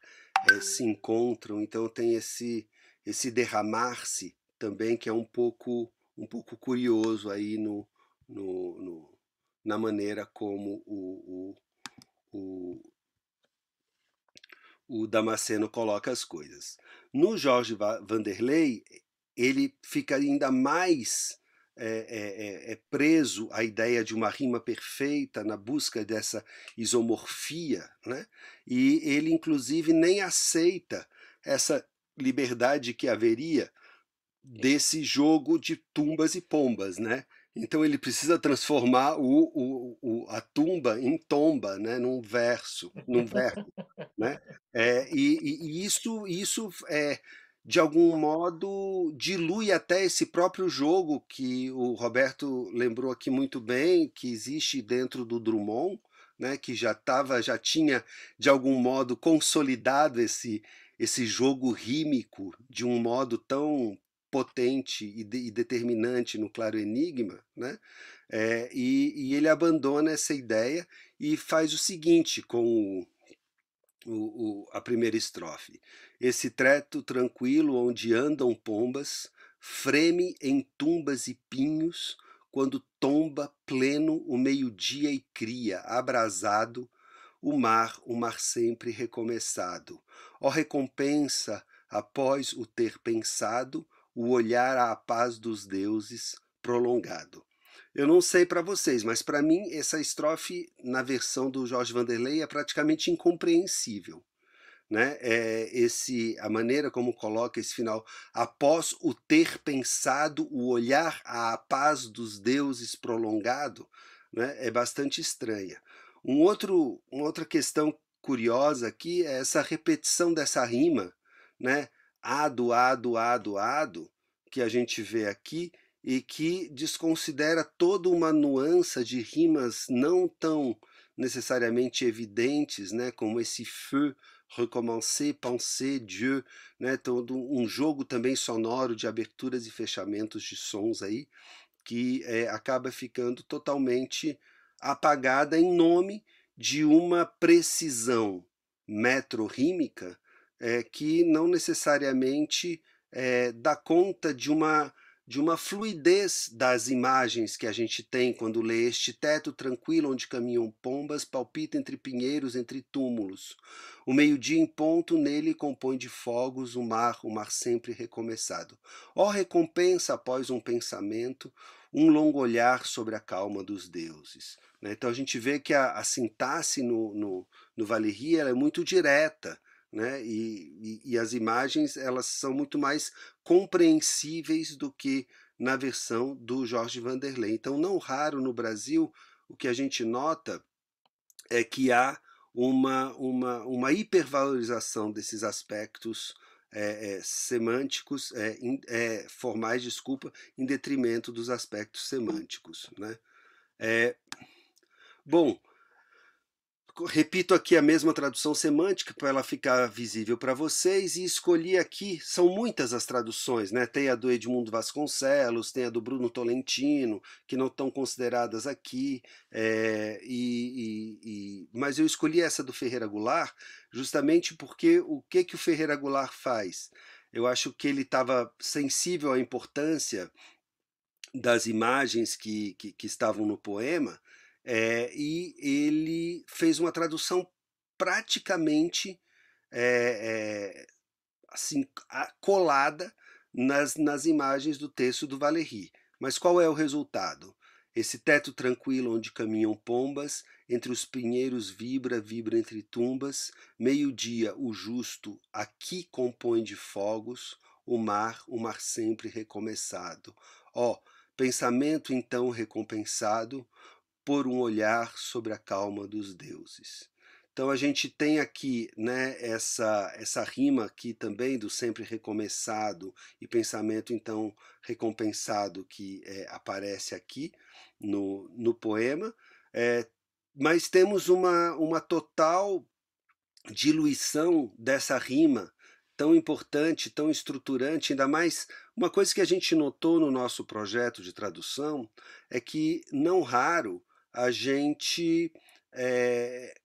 é, se encontram. Então tem esse, esse derramar-se também que é um pouco, um pouco curioso aí no, no, no na maneira como o, o o, o Damasceno coloca as coisas. No Jorge Vanderlei, ele fica ainda mais é, é, é, é preso à ideia de uma rima perfeita, na busca dessa isomorfia, né? e ele, inclusive, nem aceita essa liberdade que haveria desse jogo de tumbas e pombas, né? Então ele precisa transformar o, o, o, a tumba em tomba, né? num verso, num verbo. né? É, e, e, isso, isso é, de algum modo dilui até esse próprio jogo que o Roberto lembrou aqui muito bem, que existe dentro do Drummond, né? que já tava, já tinha de algum modo consolidado esse, esse jogo rímico de um modo tão potente e, de, e determinante no Claro Enigma, né? É, e, e, ele abandona essa ideia e faz o seguinte com o, o, a primeira estrofe: Esse treto tranquilo onde andam pombas freme em tumbas e pinhos quando tomba pleno o meio-dia e cria, abrasado, o mar, o mar sempre recomeçado. Ó recompensa após o ter pensado, o olhar à paz dos deuses prolongado. Eu não sei para vocês, mas para mim essa estrofe na versão do Jorge Vanderlei é praticamente incompreensível. Né? É esse a maneira como coloca esse final após o ter pensado o olhar à paz dos deuses prolongado, né? É bastante estranha. Um outro, uma outra questão curiosa aqui é essa repetição dessa rima, né? ado, ado, que a gente vê aqui e que desconsidera toda uma nuance de rimas não tão necessariamente evidentes, né, como esse feu, recommencer, penser, Dieu, né, todo um jogo também sonoro de aberturas e fechamentos de sons aí, que é, acaba ficando totalmente apagada em nome de uma precisão metrorímica é, que não necessariamente é, dá conta de uma, de uma fluidez das imagens que a gente tem quando lê este teto tranquilo onde caminham pombas, palpita entre pinheiros, entre túmulos. O meio-dia em ponto nele compõe de fogos o mar, o mar sempre recomeçado. Ó oh, recompensa após um pensamento, um longo olhar sobre a calma dos deuses. Né? Então a gente vê que a, a sintaxe no, no, no é muito direta, né? E, e, e, as imagens elas são muito mais compreensíveis do que na versão do Jorge Vanderlei. Então, não raro no Brasil, o que a gente nota é que há uma, uma, uma hipervalorização desses aspectos é, é, semânticos, é, in, formais, desculpa, em detrimento dos aspectos semânticos. Né? bom, repito aqui a mesma tradução semântica para ela ficar visível para vocês e escolhi aqui, são muitas as traduções, né? Tem a do Edmundo Vasconcelos, tem a do Bruno Tolentino, que não estão consideradas aqui, é, e, e, e, mas eu escolhi essa do Ferreira Goulart justamente porque o que, que o Ferreira Goulart faz? Eu acho que ele estava sensível à importância das imagens que, que, que estavam no poema, é, e ele fez uma tradução praticamente é, é, assim, colada nas, nas imagens do texto do Valéry. Mas qual é o resultado? Esse teto tranquilo onde caminham pombas, entre os pinheiros vibra, vibra entre tumbas, meio-dia o justo aqui compõe de fogos, o mar, o mar sempre recomeçado. Ó, oh, pensamento então recompensado, por um olhar sobre a calma dos deuses. Então a gente tem aqui né, essa, essa rima aqui também do sempre recomeçado e pensamento então recompensado que é, aparece aqui no, no poema, é, mas temos uma, uma total diluição dessa rima tão importante, tão estruturante, ainda mais uma coisa que a gente notou no nosso projeto de tradução é que não raro a gente é,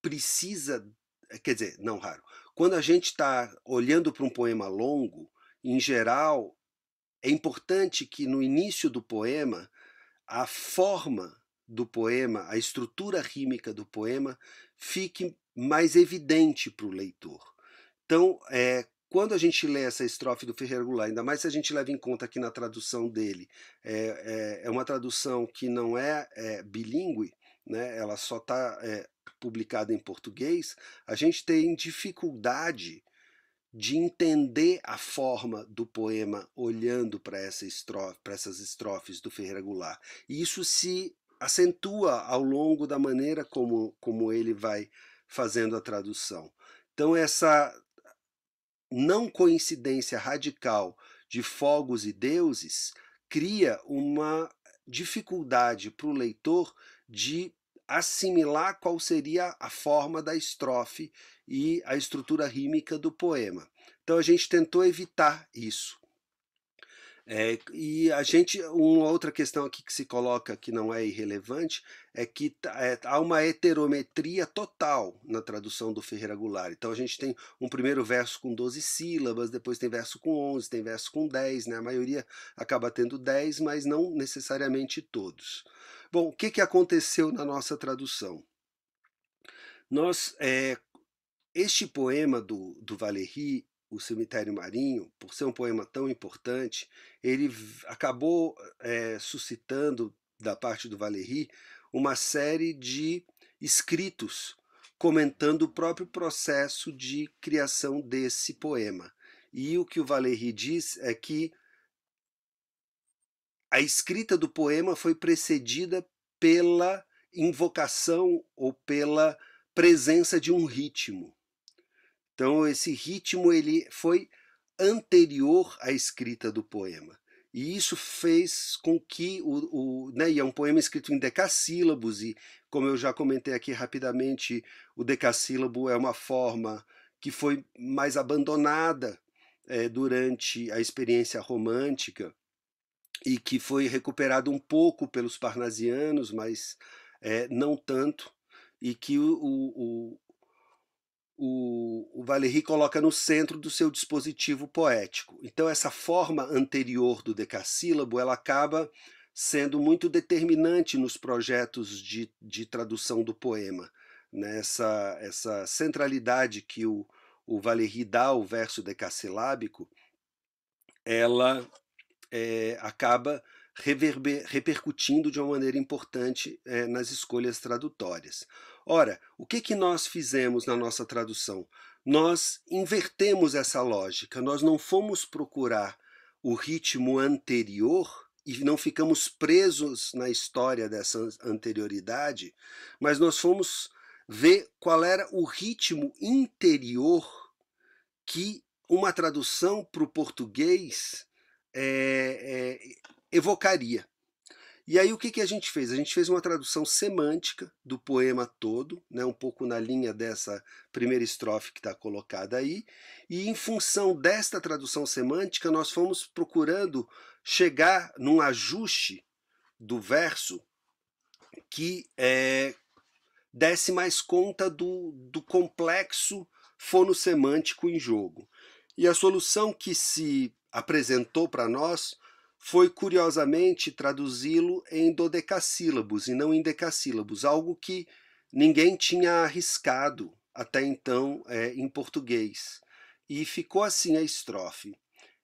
precisa, eh, quer dizer, não raro, quando a gente está olhando para um poema longo, em geral, é importante que no início do poema, a forma do poema, a estrutura rímica do poema, fique mais evidente para o leitor. Então, é, quando a gente lê essa estrofe do Ferreira Goulart, ainda mais se a gente leva em conta que na tradução dele é, é, é uma tradução que não é, é bilíngue, né? ela só está é, publicada em português, a gente tem dificuldade de entender a forma do poema olhando para essa estrofe, essas estrofes do Ferreira Goulart. E isso se acentua ao longo da maneira como, como ele vai fazendo a tradução. Então, essa não coincidência radical de fogos e deuses cria uma dificuldade para o leitor de assimilar qual seria a forma da estrofe e a estrutura rímica do poema. Então a gente tentou evitar isso. É, e a gente, uma outra questão aqui que se coloca que não é irrelevante é que tá, é, há uma heterometria total na tradução do Ferreira Goulart. Então a gente tem um primeiro verso com 12 sílabas, depois tem verso com 11, tem verso com 10, né? a maioria acaba tendo 10, mas não necessariamente todos. Bom, o que, que aconteceu na nossa tradução? Nós, é, este poema do, do Valéry o Cemitério Marinho, por ser um poema tão importante, ele acabou é, suscitando, da parte do Valéry, uma série de escritos comentando o próprio processo de criação desse poema. E o que o Valéry diz é que a escrita do poema foi precedida pela invocação ou pela presença de um ritmo. Então esse ritmo ele foi anterior à escrita do poema. E isso fez com que o, o né, e é um poema escrito em decassílabos e como eu já comentei aqui rapidamente, o decassílabo é uma forma que foi mais abandonada é, durante a experiência romântica e que foi recuperado um pouco pelos parnasianos, mas é, não tanto, e que o, o, o, o Valéry coloca no centro do seu dispositivo poético. Então, essa forma anterior do decassílabo ela acaba sendo muito determinante nos projetos de, de tradução do poema. Nessa né? essa centralidade que o, o Valéry dá ao verso decassilábico, ela é, acaba reverber, repercutindo de uma maneira importante é, nas escolhas tradutórias. Ora, o que, que nós fizemos na nossa tradução? Nós invertemos essa lógica, nós não fomos procurar o ritmo anterior e não ficamos presos na história dessa anterioridade, mas nós fomos ver qual era o ritmo interior que uma tradução para o português é, é, evocaria. E aí o que, que a gente fez? A gente fez uma tradução semântica do poema todo, né, um pouco na linha dessa primeira estrofe que está colocada aí, e em função desta tradução semântica, nós fomos procurando chegar num ajuste do verso que é, desse mais conta do, do complexo fonosemântico em jogo. E a solução que se apresentou para nós foi curiosamente traduzi-lo em dodecassílabos e não em decassílabos, algo que ninguém tinha arriscado até então é, em português. E ficou assim a estrofe.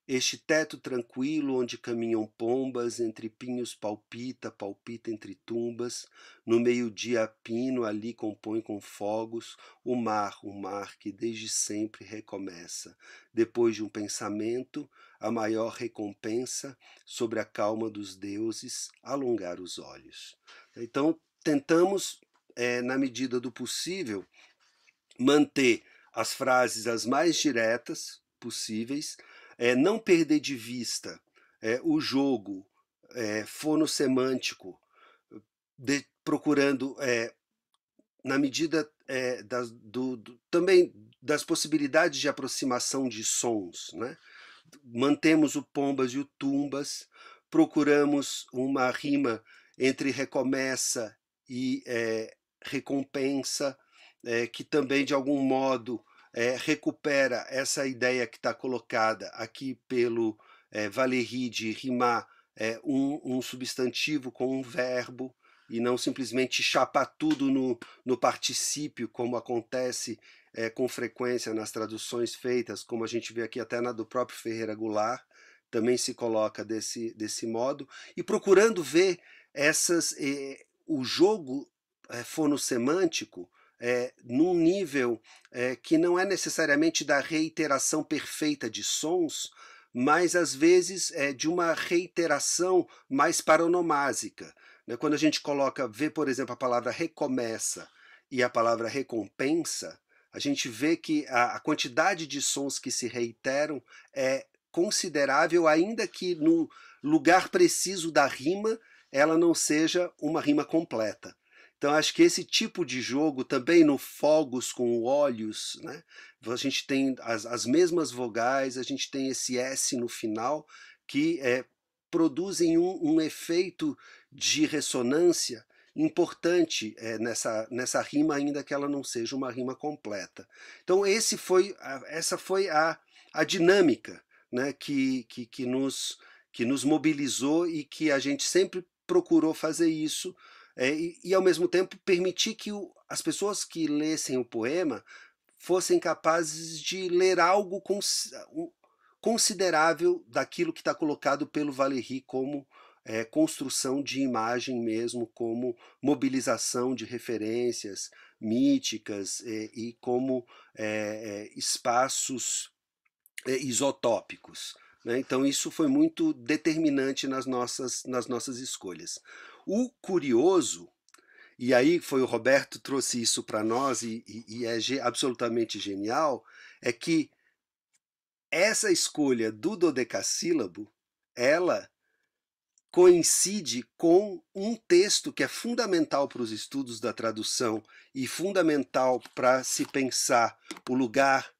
Este teto tranquilo onde caminham pombas, entre pinhos palpita, palpita entre tumbas, no meio-dia pino ali compõe com fogos o mar, o mar que desde sempre recomeça. Depois de um pensamento, a maior recompensa sobre a calma dos deuses, alongar os olhos. Então, tentamos, é, na medida do possível, manter as frases as mais diretas possíveis, é, não perder de vista é, o jogo é, de, procurando, é, na medida das, do, do, também das possibilidades de aproximação de sons, né? mantemos o Pombas e o Tumbas, procuramos uma rima entre recomeça e é, recompensa, é, que também de algum modo é, recupera essa ideia que está colocada aqui pelo é, Valéry de rimar um, um, substantivo com um verbo e não simplesmente chapar tudo no, no particípio, como acontece é, com frequência nas traduções feitas, como a gente vê aqui até na do próprio Ferreira Goulart, também se coloca desse, desse modo, e procurando ver essas, eh, o jogo é, eh, num nível que não é necessariamente da reiteração perfeita de sons, mas às vezes é de uma reiteração mais paronomásica. Né? Quando a gente coloca, vê, por exemplo, a palavra recomeça e a palavra recompensa, a gente vê que a, a quantidade de sons que se reiteram é considerável, ainda que no lugar preciso da rima ela não seja uma rima completa. Então acho que esse tipo de jogo também no fogos com olhos, né? A gente tem as, as mesmas vogais, a gente tem esse S no final que é, produzem um, um efeito de ressonância importante é, nessa, nessa rima, ainda que ela não seja uma rima completa. Então esse foi a, essa foi a, a dinâmica né, que, que, que, nos, que nos mobilizou e que a gente sempre procurou fazer isso é, e, e, ao mesmo tempo permitir que o, as pessoas que lessem o poema fossem capazes de ler algo cons, considerável daquilo que está colocado pelo Valéry como é, construção de imagem mesmo, como mobilização de referências míticas é, e como é, é, espaços é, isotópicos. Né? Então, isso foi muito determinante nas nossas, nas nossas escolhas. O curioso e aí foi o Roberto trouxe isso para nós e, e, e, é absolutamente genial, é que essa escolha do dodecassílabo, ela coincide com um texto que é fundamental para os estudos da tradução e fundamental para se pensar o lugar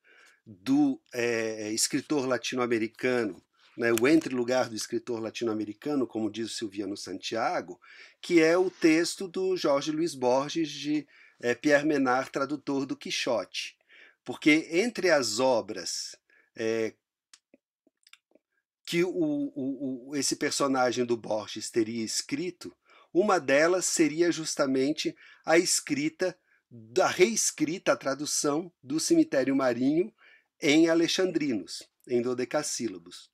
do é, escritor latino-americano, né, o entre-lugar do escritor latino-americano, como diz o Silviano Santiago, que é o texto do Jorge Luiz Borges de é, Pierre Menard, tradutor do Quixote. Porque entre as obras é, que o, o, o, esse personagem do Borges teria escrito, uma delas seria justamente a escrita, a reescrita, a tradução do cemitério marinho em alexandrinos, em dodecassílabos.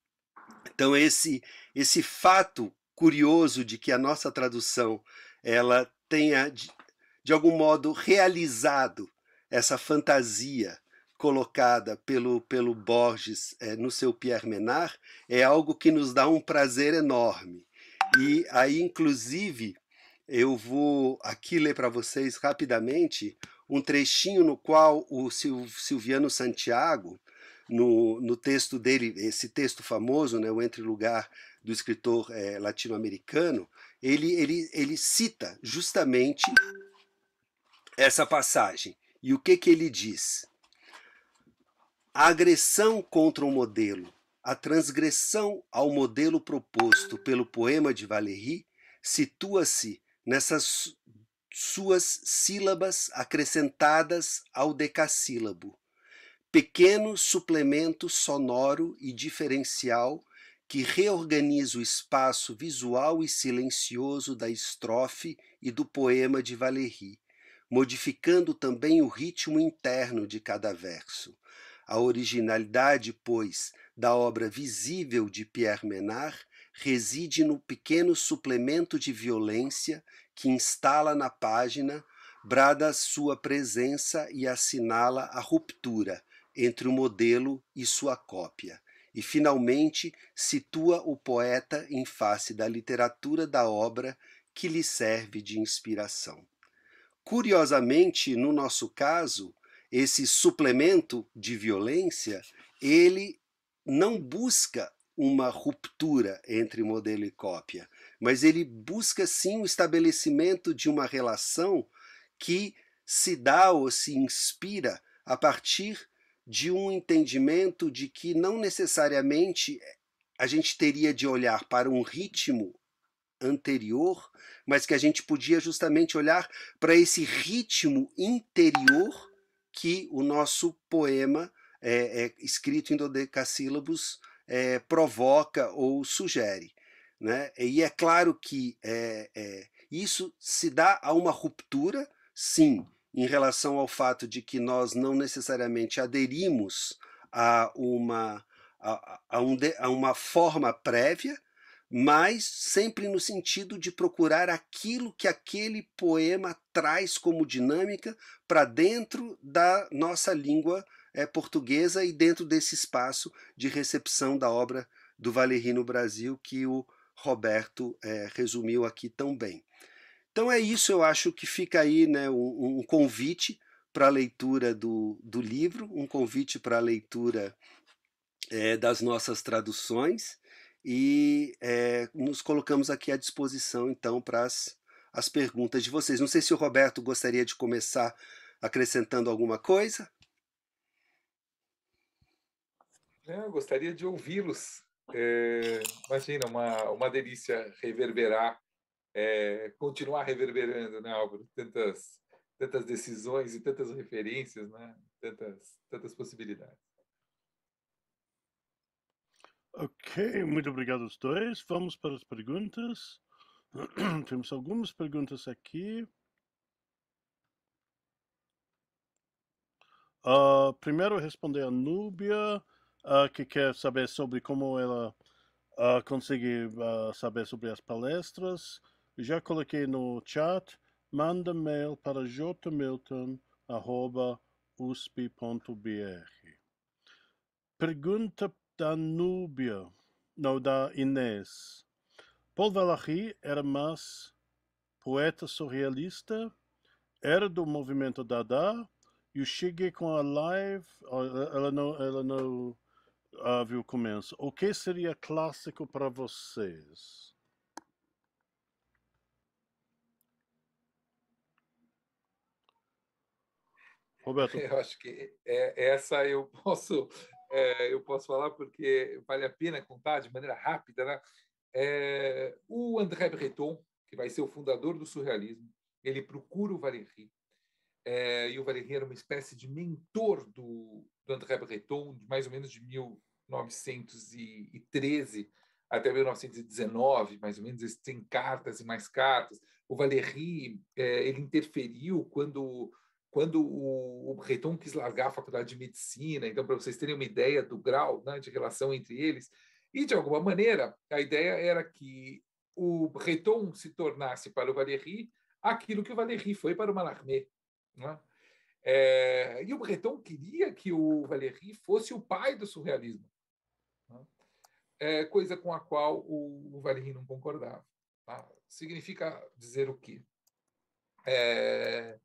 Então esse, esse fato curioso de que a nossa tradução ela tenha de, de algum modo realizado essa fantasia colocada pelo, pelo Borges é, no seu Pierre Menard é algo que nos dá um prazer enorme. E aí, inclusive, eu vou aqui ler para vocês rapidamente um trechinho no qual o Silviano Santiago, no, no texto dele, esse texto famoso, né, o Entre Lugar do escritor é, latino-americano, ele, ele, ele cita justamente essa passagem. E o que, que ele diz? A agressão contra o modelo, a transgressão ao modelo proposto pelo poema de Valéry situa-se nessas suas sílabas acrescentadas ao decassílabo, pequeno suplemento sonoro e diferencial que reorganiza o espaço visual e silencioso da estrofe e do poema de Valéry, modificando também o ritmo interno de cada verso. A originalidade, pois, da obra visível de Pierre Menard reside no pequeno suplemento de violência que instala na página, brada sua presença e assinala a ruptura entre o modelo e sua cópia, e finalmente situa o poeta em face da literatura da obra que lhe serve de inspiração. Curiosamente, no nosso caso, esse suplemento de violência, ele não busca uma ruptura entre modelo e cópia, mas ele busca sim o estabelecimento de uma relação que se dá ou se inspira a partir de um entendimento de que não necessariamente a gente teria de olhar para um ritmo anterior, mas que a gente podia justamente olhar para esse ritmo interior que o nosso poema, é, é, escrito em dodecassílabos, é, eh, provoca ou sugere. Né? E é claro que isso se dá a uma ruptura, sim, em relação ao fato de que nós não necessariamente aderimos a uma, a, a, um a uma forma prévia, mas sempre no sentido de procurar aquilo que aquele poema traz como dinâmica para dentro da nossa língua é, portuguesa e dentro desse espaço de recepção da obra do Valerino no Brasil que o Roberto é, resumiu aqui tão bem. Então é isso, eu acho que fica aí né, um, um convite para a leitura do, do livro, um convite para a leitura é, das nossas traduções e é, nos colocamos aqui à disposição então para as, as perguntas de vocês. Não sei se o Roberto gostaria de começar acrescentando alguma coisa. É, eu gostaria de ouvi-los. É, imagina, uma, uma delícia reverberar, é, continuar reverberando, né, Álvaro? Tantas, tantas decisões e tantas referências, né? tantas, tantas possibilidades. Ok, muito obrigado aos dois. Vamos para as perguntas. Temos algumas perguntas aqui. Uh, primeiro, responder a Núbia, uh, que quer saber sobre como ela uh, consegue uh, saber sobre as palestras. Já coloquei no chat. Manda mail para jmilton.usp.br. Pergunta da Núbia, não, da Inês. Paul Valéry era mais poeta surrealista, era do movimento Dada. Eu cheguei com a live, ela não, ela não ah, viu o começo. O que seria clássico para vocês? Roberto. Eu acho que é, essa eu posso é, eu posso falar porque vale a pena contar de maneira rápida, né? É, o André Breton, que vai ser o fundador do surrealismo, ele procura o Valéry, é, e o Valéry era uma espécie de mentor do, do André Breton, de mais ou menos de 1913 até 1919, mais ou menos, eles cartas e mais cartas. O Valéry, é, ele interferiu quando quando o, o quis largar a faculdade de medicina, então, para vocês terem uma ideia do grau né, de relação entre eles, e de alguma maneira, a ideia era que o Breton se tornasse para o Valéry aquilo que o Valéry foi para o Malarmé. Né? É, e o Breton queria que o Valéry fosse o pai do surrealismo, né? é, coisa com a qual o, o Valéry não concordava. Tá? Significa dizer o quê? É,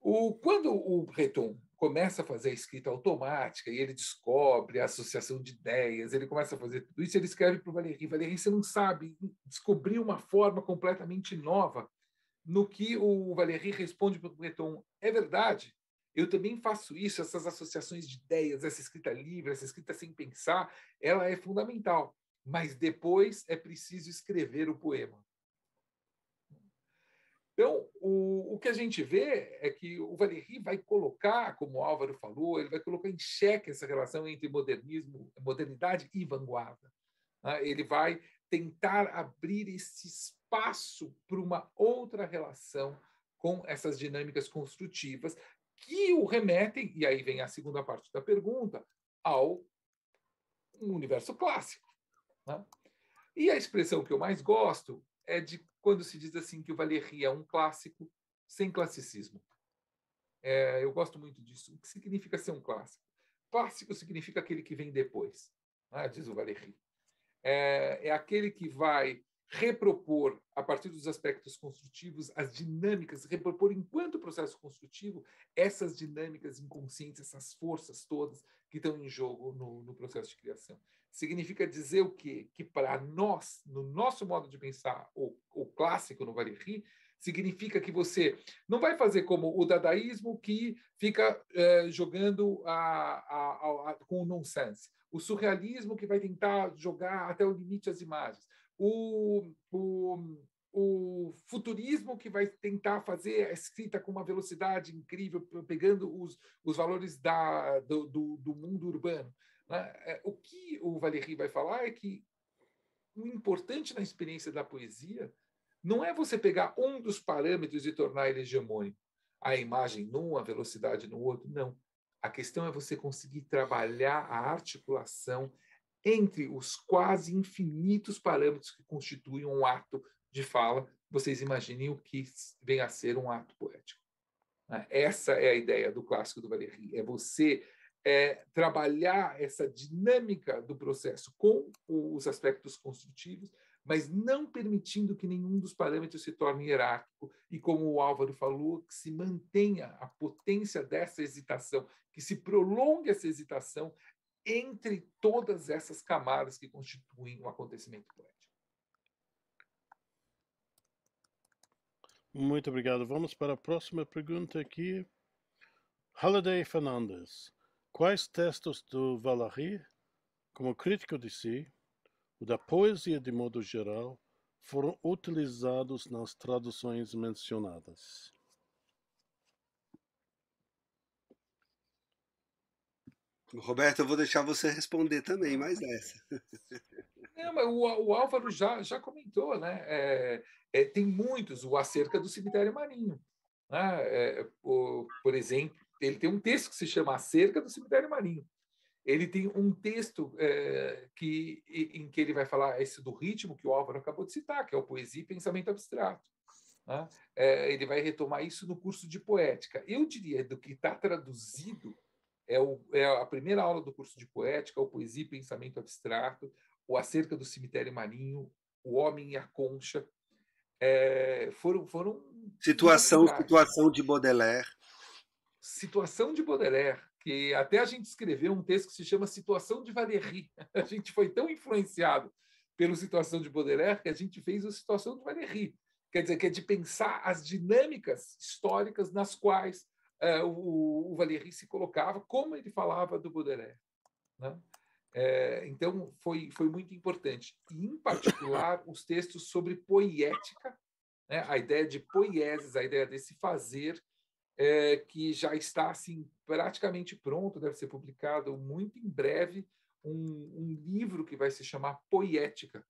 o, quando o Breton começa a fazer a escrita automática e ele descobre a associação de ideias, ele começa a fazer tudo isso, ele escreve para o Valéry. Valéry, você não sabe, descobriu uma forma completamente nova no que o Valéry responde para o Breton. É verdade, eu também faço isso, essas associações de ideias, essa escrita livre, essa escrita sem pensar, ela é fundamental. Mas depois é preciso escrever o poema. Então, o, o que a gente vê é que o Valéry vai colocar, como o Álvaro falou, ele vai colocar em xeque essa relação entre modernismo, modernidade e vanguarda. Né? Ele vai tentar abrir esse espaço para uma outra relação com essas dinâmicas construtivas que o remetem, e aí vem a segunda parte da pergunta, ao universo clássico. Né? E a expressão que eu mais gosto é de quando se diz assim que o Valéry é um clássico sem classicismo. É, eu gosto muito disso. O que significa ser um clássico? Clássico significa aquele que vem depois, né? diz o Valéry. É, é aquele que vai repropor, a partir dos aspectos construtivos, as dinâmicas, repropor enquanto processo construtivo essas dinâmicas inconscientes, essas forças todas que estão em jogo no, no processo de criação significa dizer o quê? Que para nós, no nosso modo de pensar, o, o clássico no Valéry, significa que você não vai fazer como o dadaísmo que fica eh, jogando a, a, a, com o nonsense, o surrealismo que vai tentar jogar até o limite as imagens, o, o, o futurismo que vai tentar fazer a escrita com uma velocidade incrível, pegando os, os valores da, do, do, do mundo urbano. Né? É, o que o Valéry vai falar é que o importante na experiência da poesia não é você pegar um dos parâmetros e tornar ele hegemônico, a imagem num, a velocidade no outro, não. A questão é você conseguir trabalhar a articulação entre os quase infinitos parâmetros que constituem um ato de fala. Vocês imaginem o que vem a ser um ato poético. Né? Essa é a ideia do clássico do Valéry, é você é, trabalhar essa dinâmica do processo com os aspectos construtivos, mas não permitindo que nenhum dos parâmetros se torne hierárquico e, como o Álvaro falou, que se mantenha a potência dessa hesitação, que se prolongue essa hesitação entre todas essas camadas que constituem o um acontecimento poético. Muito obrigado. Vamos para a próxima pergunta aqui. Halliday Fernandes. Quais textos do Valéry, como crítico de si, ou da poesia de modo geral, foram utilizados nas traduções mencionadas? Roberto, eu vou deixar você responder também mais essa. Não, mas o, o Álvaro já, já comentou, né? É, é, tem muitos, o acerca do cemitério marinho. Né? É, por exemplo, ele tem um texto que se chama Acerca do Cemitério Marinho. Ele tem um texto é, que, em que ele vai falar esse do ritmo que o Álvaro acabou de citar, que é o Poesia e Pensamento Abstrato. Né? É, ele vai retomar isso no curso de Poética. Eu diria do que está traduzido é, o, é, a primeira aula do curso de Poética, o Poesia e Pensamento Abstrato, o Acerca do Cemitério Marinho, o Homem e a Concha. É, foram, foram situação, situação de Baudelaire situação de Baudelaire, que até a gente escreveu um texto que se chama Situação de Valéry. A gente foi tão influenciado pela situação de Baudelaire que a gente fez a situação de Valéry. Quer dizer, que é de pensar as dinâmicas históricas nas quais uh, o, o Valéry se colocava, como ele falava do Baudelaire. Né? É, então, foi, foi muito importante. E, em particular, os textos sobre poética, né? a ideia de poieses, a ideia desse fazer é, que já está assim praticamente pronto, deve ser publicado muito em breve um, um livro que vai se chamar Poética,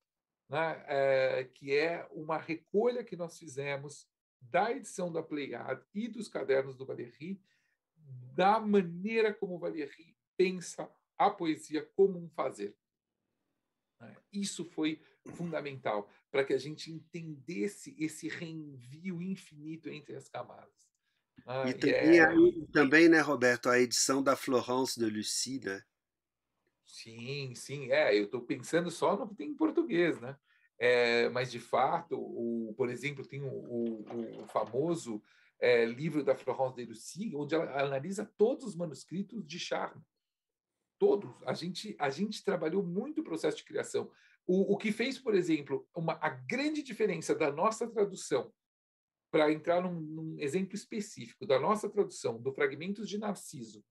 né? é, que é uma recolha que nós fizemos da edição da Pleiade e dos cadernos do Valéry, da maneira como Valéry pensa a poesia como um fazer. Isso foi fundamental para que a gente entendesse esse reenvio infinito entre as camadas. Ah, e também, é. aí, também, né, Roberto, a edição da Florence de Lucida né? Sim, sim, é. Eu estou pensando só no que tem em português, né? É, mas, de fato, o, por exemplo, tem o, o, o famoso é, livro da Florence de Lucida onde ela analisa todos os manuscritos de Charme. Todos. A gente, a gente trabalhou muito o processo de criação. O, o que fez, por exemplo, uma, a grande diferença da nossa tradução para entrar num, num, exemplo específico da nossa tradução do Fragmentos de Narciso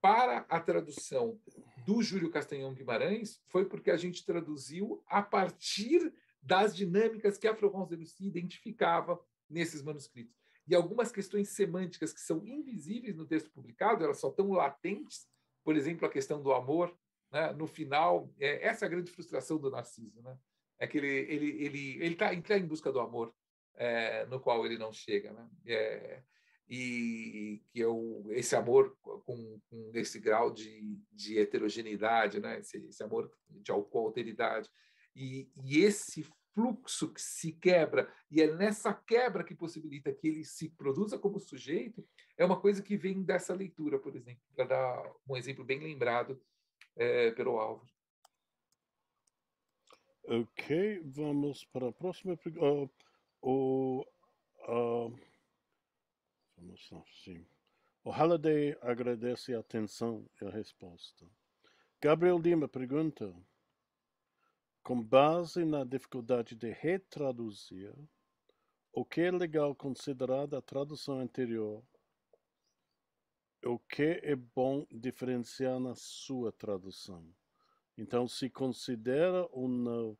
para a tradução do Júlio Castanhão Guimarães foi porque a gente traduziu a partir das dinâmicas que a Florence Debussy identificava nesses manuscritos. E algumas questões semânticas que são invisíveis no texto publicado, elas só estão latentes, por exemplo, a questão do amor. Né? No final, é, essa é a grande frustração do Narciso, né? é que ele ele ele ele está tá em busca do amor é, no qual ele não chega. Né? É, e que eu, esse amor com, com esse grau de, de heterogeneidade, né? esse, esse amor de alteridade, e, e esse fluxo que se quebra, e é nessa quebra que possibilita que ele se produza como sujeito, é uma coisa que vem dessa leitura, por exemplo, para dar um exemplo bem lembrado é, pelo Álvaro. Ok, vamos para a próxima pergunta. Uh... O, uh, o Halliday agradece a atenção e a resposta. Gabriel Lima pergunta, com base na dificuldade de retraduzir, o que é legal considerada a tradução anterior o que é bom diferenciar na sua tradução. Então, se considera ou não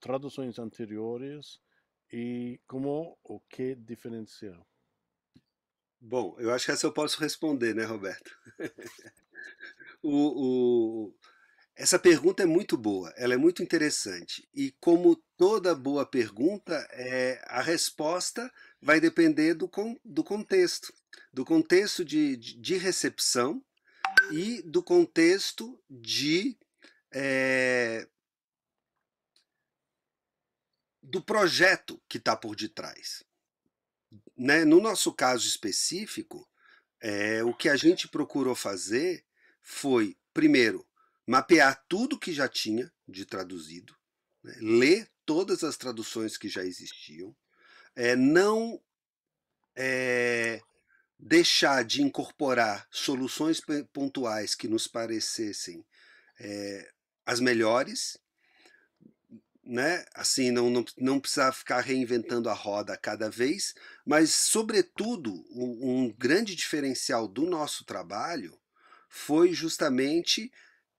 traduções anteriores e como o que diferencia? Bom, eu acho que essa eu posso responder, né, Roberto? o, o, essa pergunta é muito boa, ela é muito interessante. E como toda boa pergunta, é, a resposta vai depender do, con, do contexto, do contexto de, de, de recepção e do contexto de é, do projeto que está por detrás. Né? No nosso caso específico, é, o que a gente procurou fazer foi, primeiro, mapear tudo que já tinha de traduzido, né? ler todas as traduções que já existiam, é, não é, deixar de incorporar soluções pontuais que nos parecessem é, as melhores, né? Assim, não, não, não precisar ficar reinventando a roda cada vez, mas, sobretudo, um, um grande diferencial do nosso trabalho foi justamente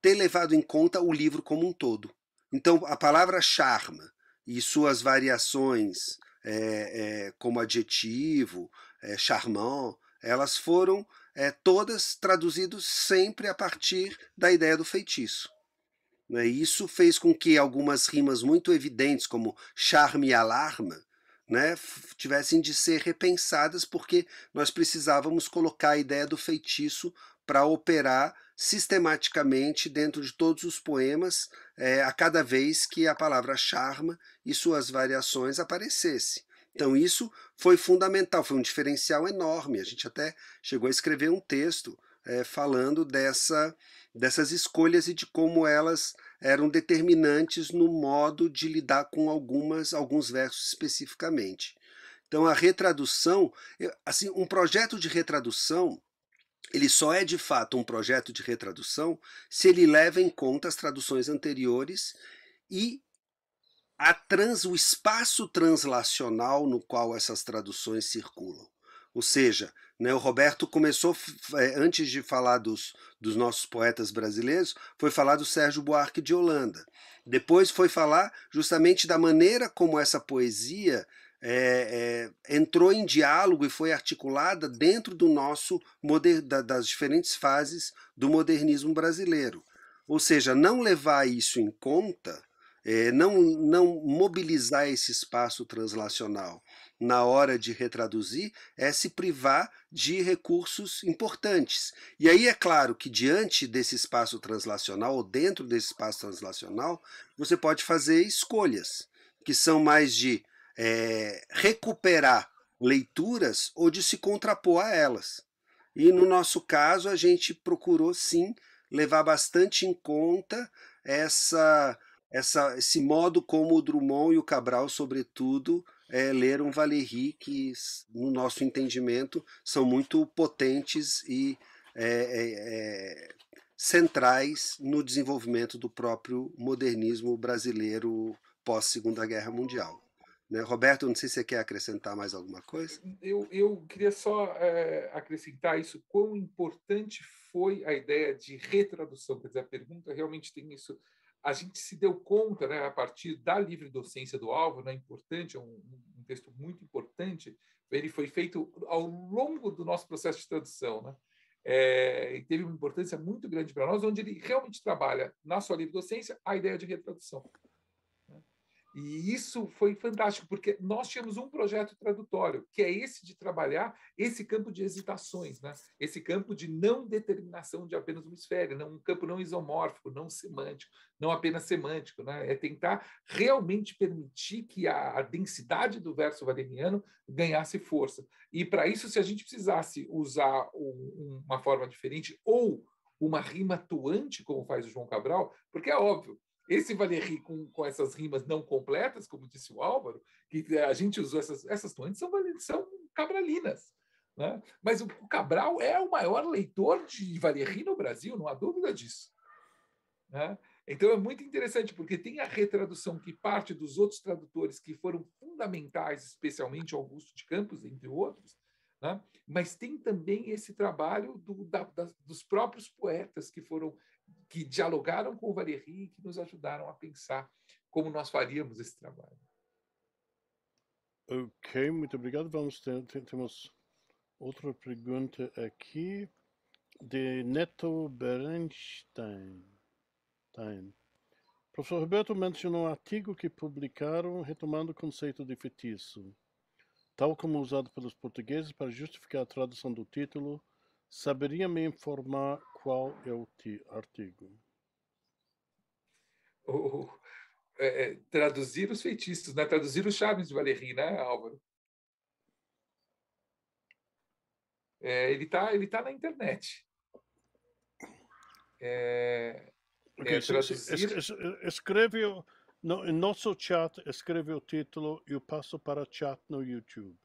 ter levado em conta o livro como um todo. Então, a palavra charma e suas variações é, é, como adjetivo, é, eh, charmant, elas foram é, todas traduzidas sempre a partir da ideia do feitiço. Né? isso fez com que algumas rimas muito evidentes, como charme e alarma, né, tivessem de ser repensadas, porque nós precisávamos colocar a ideia do feitiço para operar sistematicamente dentro de todos os poemas é, a cada vez que a palavra charma e suas variações aparecesse. Então isso foi fundamental, foi um diferencial enorme. A gente até chegou a escrever um texto é, falando dessa, dessas escolhas e de como elas eram determinantes no modo de lidar com algumas, alguns versos especificamente. Então a retradução, assim, um projeto de retradução, ele só é de fato um projeto de retradução se ele leva em conta as traduções anteriores e a trans, o espaço translacional no qual essas traduções circulam. Ou seja, né? O Roberto começou, é, antes de falar dos, dos nossos poetas brasileiros, foi falar do Sérgio Buarque de Holanda. Depois foi falar justamente da maneira como essa poesia é, é, entrou em diálogo e foi articulada dentro do nosso da, das diferentes fases do modernismo brasileiro. Ou seja, não levar isso em conta, é, não, não mobilizar esse espaço translacional na hora de retraduzir é se privar de recursos importantes. E aí é claro que diante desse espaço translacional ou dentro desse espaço translacional, você pode fazer escolhas que são mais de é, recuperar leituras ou de se contrapor a elas. E no nosso caso, a gente procurou sim levar bastante em conta essa, essa, esse modo como o Drummond e o Cabral, sobretudo, é, leram Valéry, que, no nosso entendimento, são muito potentes e é, é, é centrais no desenvolvimento do próprio modernismo brasileiro pós-Segunda Guerra Mundial. Né? Roberto, não sei se você quer acrescentar mais alguma coisa. Eu, eu queria só é, acrescentar isso, quão importante foi a ideia de retradução, quer dizer, a pergunta realmente tem isso, a gente se deu conta, né, a partir da livre docência do Alvo, né, importante, é um, um, texto muito importante, ele foi feito ao longo do nosso processo de tradução, né? É, teve uma importância muito grande para nós, onde ele realmente trabalha na sua livre docência a ideia de retradução. E isso foi fantástico, porque nós tínhamos um projeto tradutório, que é esse de trabalhar esse campo de hesitações, né? esse campo de não determinação de apenas uma esfera, não, um campo não isomórfico, não semântico, não apenas semântico. Né? É tentar realmente permitir que a, a densidade do verso valeriano ganhasse força. E para isso, se a gente precisasse usar um, uma forma diferente ou uma rima atuante, como faz o João Cabral, porque é óbvio, esse Valéry com, com essas rimas não completas, como disse o Álvaro, que eh, a gente usou essas, essas doentes são, são cabralinas. Né? Mas o, o Cabral é o maior leitor de Valéry no Brasil, não há dúvida disso. Né? Então é muito interessante, porque tem a retradução que parte dos outros tradutores que foram fundamentais, especialmente Augusto de Campos, entre outros, né? mas tem também esse trabalho do, da, dos próprios poetas que foram que dialogaram com o Valéry e que nos ajudaram a pensar como nós faríamos esse trabalho. Ok, muito obrigado. Vamos ter, temos outra pergunta aqui de Neto Berenstein. Stein. Professor Roberto mencionou um artigo que publicaram retomando o conceito de feitiço, tal como usado pelos portugueses para justificar a tradução do título. Saberia me informar qual é o artigo? O, é, é, traduzir os feitiços, né? traduzir os chaves de Valéry, né, Álvaro? É, ele está ele tá na internet. É, é traduzir... Escreve no, nosso chat, escreve o título e eu passo para chat no YouTube.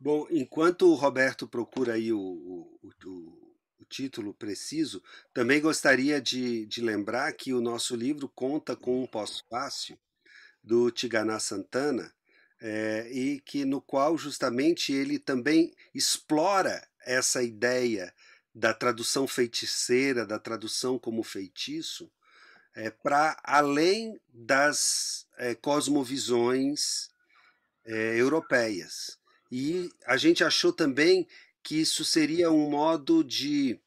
Bom, enquanto o Roberto procura aí o, o, o o título preciso, também gostaria de, de lembrar que o nosso livro conta com um uhum. pós-fácil do Tiganá Santana, é, e que no qual justamente ele também explora essa ideia da tradução feiticeira, da tradução como feitiço, é, eh, para além das é, cosmovisões europeias. E a gente achou também que isso seria um modo de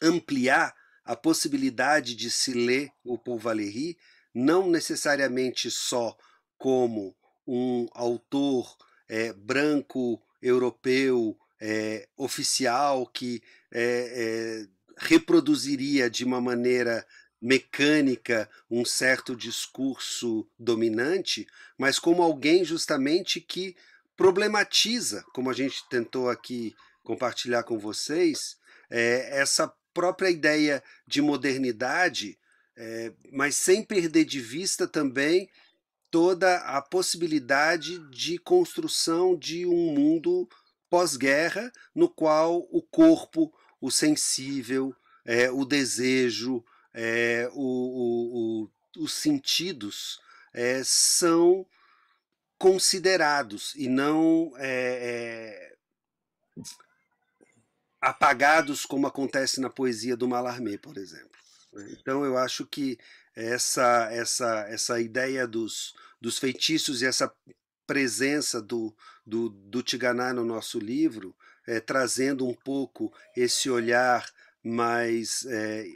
ampliar a possibilidade de se ler o Paul Valéry, não necessariamente só como um autor é, branco, europeu, é, oficial, que é, é reproduziria de uma maneira mecânica um certo discurso dominante, mas como alguém justamente que problematiza, como a gente tentou aqui compartilhar com vocês, é, essa própria ideia de modernidade, é, mas sem perder de vista também toda a possibilidade de construção de um mundo pós-guerra no qual o corpo, o sensível, é, o desejo, é, o, o, o, os sentidos é, são considerados e não é, é, apagados, como acontece na poesia do Mallarmé, por exemplo. Então, eu acho que essa, essa, essa ideia dos, dos feitiços e essa presença do, do, do Tiganá no nosso livro, é, trazendo um pouco esse olhar mais é,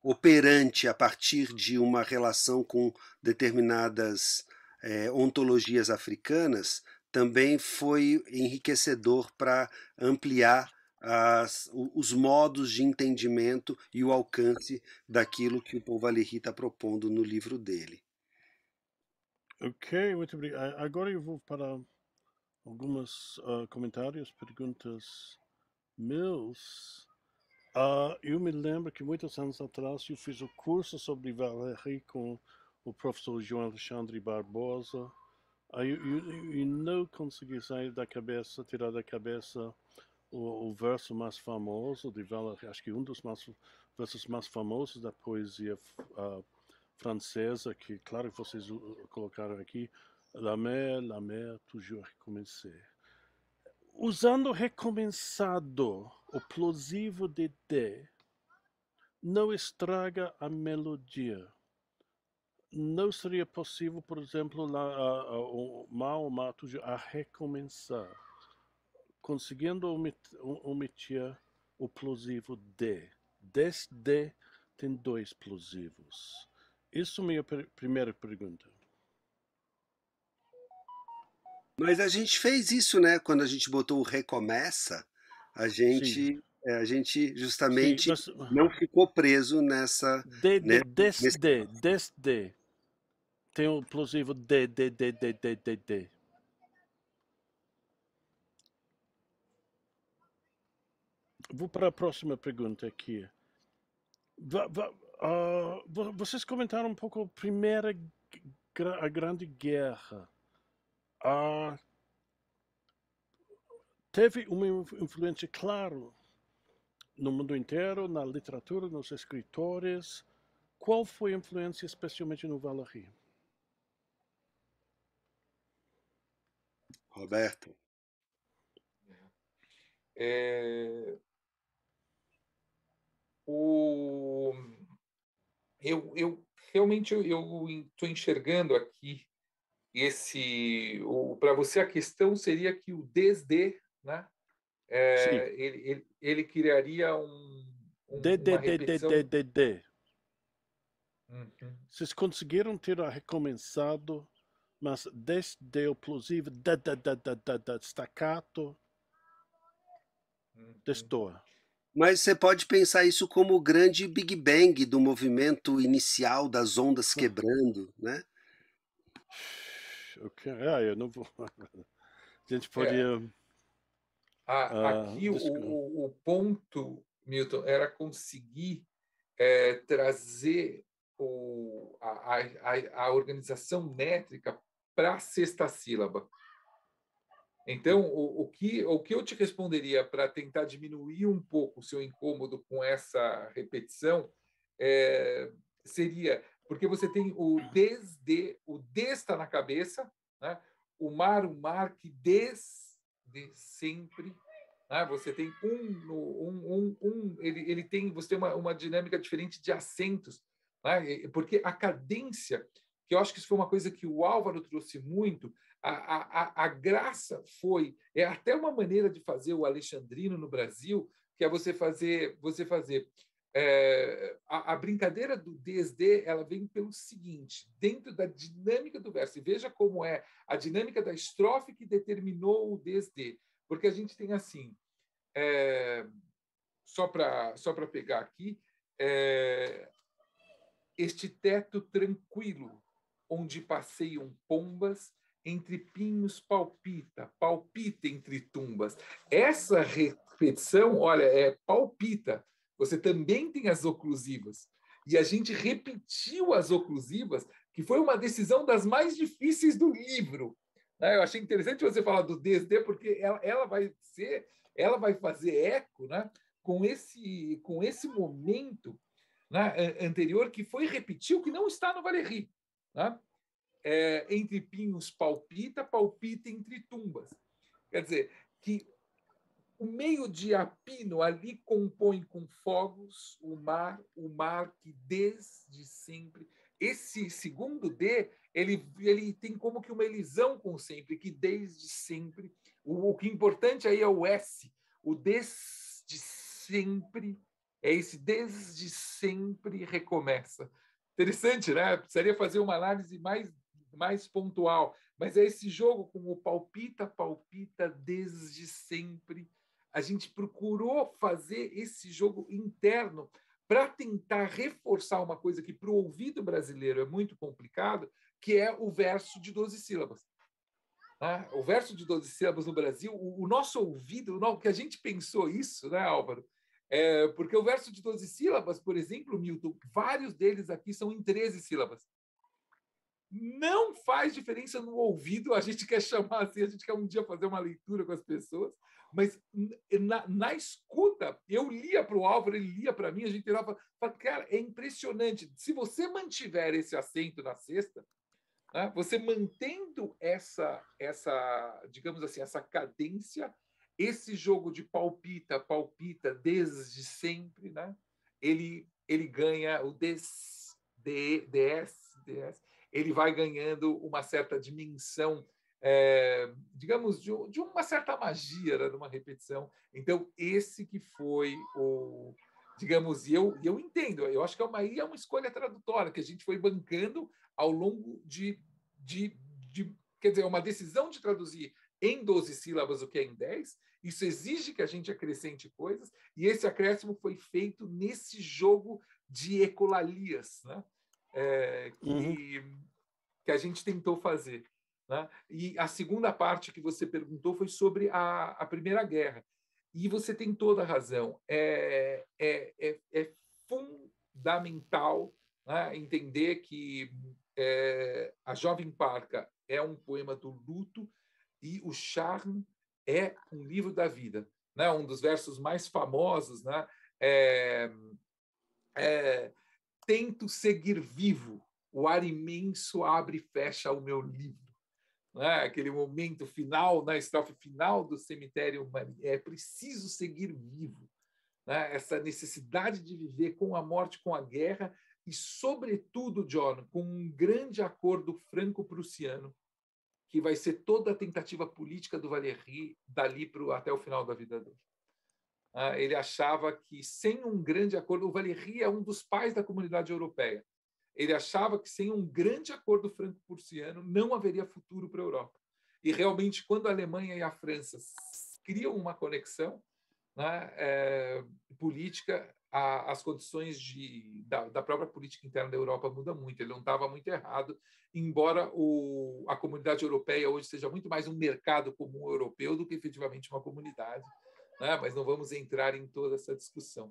operante a partir de uma relação com determinadas é, ontologias africanas também foi enriquecedor para ampliar as, os modos de entendimento e o alcance daquilo que o Paul Valéry está propondo no livro dele. Ok, muito obrigado. Agora eu vou para alguns uh, ah, comentários, perguntas meus. Uh, eu me lembro que muitos anos atrás eu fiz o um curso sobre Valéry com o professor João Alexandre Barbosa. Aí ah, eu, não consegui sair da cabeça, tirar da cabeça o, o, verso mais famoso de Valéry, acho que um dos mais, versos mais famosos da poesia uh, francesa, que claro que vocês colocaram aqui, La mer, la mer, toujours recommencer. Usando recomeçado, o plosivo de D, não estraga a melodia não seria possível, por exemplo, lá, o mato a recomeçar, conseguindo omitir o plosivo de. Desde tem dois plosivos. Isso é minha pr primeira pergunta. Mas a gente fez isso, né? Quando a gente botou o recomeça, a gente, é, a gente justamente Sim, não ficou preso nessa. De, né? desde, desde tem o plosivo D, D, D, D, D, D, D. Vou para a próxima pergunta aqui. Va, va, uh, vocês comentaram um pouco a primeira a grande guerra. Uh, teve uma influência, claro, no mundo inteiro, na literatura, nos escritores. Qual foi a influência, especialmente no Valéry? Roberto. É... O... Eu, eu realmente eu estou enxergando aqui esse para você a questão seria que o desde né é, ele, ele, ele, criaria um, um de, de, de, de, de, de. Uhum. vocês conseguiram ter recomeçado mas desde oclusiva, da, da, da, da, da, da, staccato, uhum. destoa. Mas você pode pensar isso como o grande Big Bang do movimento inicial das ondas ah. quebrando, né? Eu, ah, eu não vou. A gente poderia. É. Ah, aqui o, o, ponto, Milton, era conseguir é, trazer o, a, a, a, organização métrica para a sexta sílaba. Então, o, o, que, o que eu te responderia para tentar diminuir um pouco o seu incômodo com essa repetição é, seria porque você tem o desde, o de está na cabeça, né? o mar, o mar que desde sempre. Né? Você tem um, um, um, um ele, ele tem, você tem uma, uma dinâmica diferente de acentos, né? porque a cadência que eu acho que isso foi uma coisa que o Álvaro trouxe muito. A, a, a graça foi, é até uma maneira de fazer o alexandrino no Brasil, que é você fazer, você fazer é, a, a, brincadeira do DSD ela vem pelo seguinte, dentro da dinâmica do verso, e veja como é a dinâmica da estrofe que determinou o DSD, porque a gente tem assim, é, só para só pegar aqui, é, este teto tranquilo, onde passeiam pombas, entre pinhos palpita, palpita entre tumbas. Essa repetição, olha, é palpita. Você também tem as oclusivas. E a gente repetiu as oclusivas, que foi uma decisão das mais difíceis do livro. Né? Eu achei interessante você falar do DSD, porque ela, ela vai ser, ela vai fazer eco né? com, esse, com esse momento né? anterior que foi repetido que não está no Valéry. Né? É, entre pinhos palpita, palpita entre tumbas. Quer dizer, que o meio de Apino ali compõe com fogos o mar, o mar que desde sempre. Esse segundo D, ele, ele tem como que uma elisão com sempre, que desde sempre. O, o que é importante aí é o S, o desde sempre, é esse desde sempre recomeça. Interessante, né? Precisaria fazer uma análise mais, mais pontual. Mas é esse jogo com o palpita, palpita desde sempre. A gente procurou fazer esse jogo interno para tentar reforçar uma coisa que para o ouvido brasileiro é muito complicado, que é o verso de 12 sílabas. Né? O verso de 12 sílabas no Brasil, o, o nosso ouvido, o que a gente pensou isso, né, Álvaro? É, porque o verso de 12 sílabas, por exemplo, Milton, vários deles aqui são em 13 sílabas. Não faz diferença no ouvido, a gente quer chamar assim, a gente quer um dia fazer uma leitura com as pessoas, mas na, na escuta, eu lia para o Álvaro, ele lia para mim, a gente olhava, cara, é impressionante. Se você mantiver esse acento na sexta, né, você mantendo essa, essa, digamos assim, essa cadência, esse jogo de palpita, palpita desde sempre, né? Ele ele ganha o des, de, DS, DS, ele vai ganhando uma certa dimensão, é, digamos, de, de, uma certa magia, né, de uma repetição. Então, esse que foi o, digamos, e eu, eu entendo, eu acho que é uma, é uma escolha tradutória que a gente foi bancando ao longo de, de, de, quer dizer, é uma decisão de traduzir em 12 sílabas o que é em 10. Isso exige que a gente acrescente coisas, e esse acréscimo foi feito nesse jogo de ecolalias, né? É, que, uhum. que a gente tentou fazer. Né? E a segunda parte que você perguntou foi sobre a, a Primeira Guerra. E você tem toda a razão. É, é, é, é fundamental né, entender que é, a Jovem Parca é um poema do luto e o charme é um livro da vida. Né? Um dos versos mais famosos né? é, é Tento seguir vivo, o ar imenso abre e fecha o meu livro. Né? Aquele momento final, na né? estrofe final do cemitério, é preciso seguir vivo. Né? Essa necessidade de viver com a morte, com a guerra e, sobretudo, John, com um grande acordo franco-prussiano que vai ser toda a tentativa política do Valéry dali pro, até o final da vida dele. Ah, ele achava que sem um grande acordo, o Valéry é um dos pais da comunidade europeia. Ele achava que sem um grande acordo franco-prussiano não haveria futuro para a Europa. E realmente, quando a Alemanha e a França criam uma conexão né, é, política, a, as condições de, da, da, própria política interna da Europa muda muito. Ele não estava muito errado, embora o, a comunidade europeia hoje seja muito mais um mercado comum europeu do que efetivamente uma comunidade. Né? Mas não vamos entrar em toda essa discussão.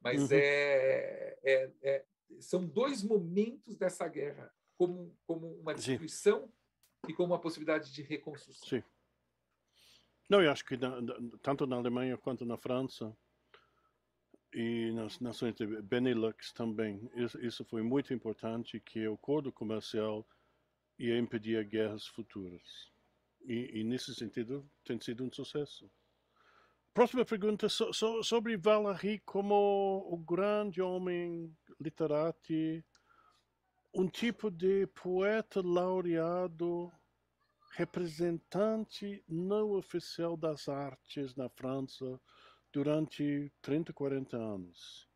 Mas uhum. é, é, é, são dois momentos dessa guerra, como, como uma destruição Sim. e como uma possibilidade de reconstrução. Sim. Não, eu acho que na, tanto na Alemanha quanto na França e nas nações de Benelux também. Isso, isso foi muito importante, que é o acordo comercial ia impedir guerras futuras. E, e nesse sentido, tem sido um sucesso. Próxima pergunta so, so, sobre Valéry como o grande homem literato, um tipo de poeta laureado, representante não oficial das artes na França, durante 30, 40 anos.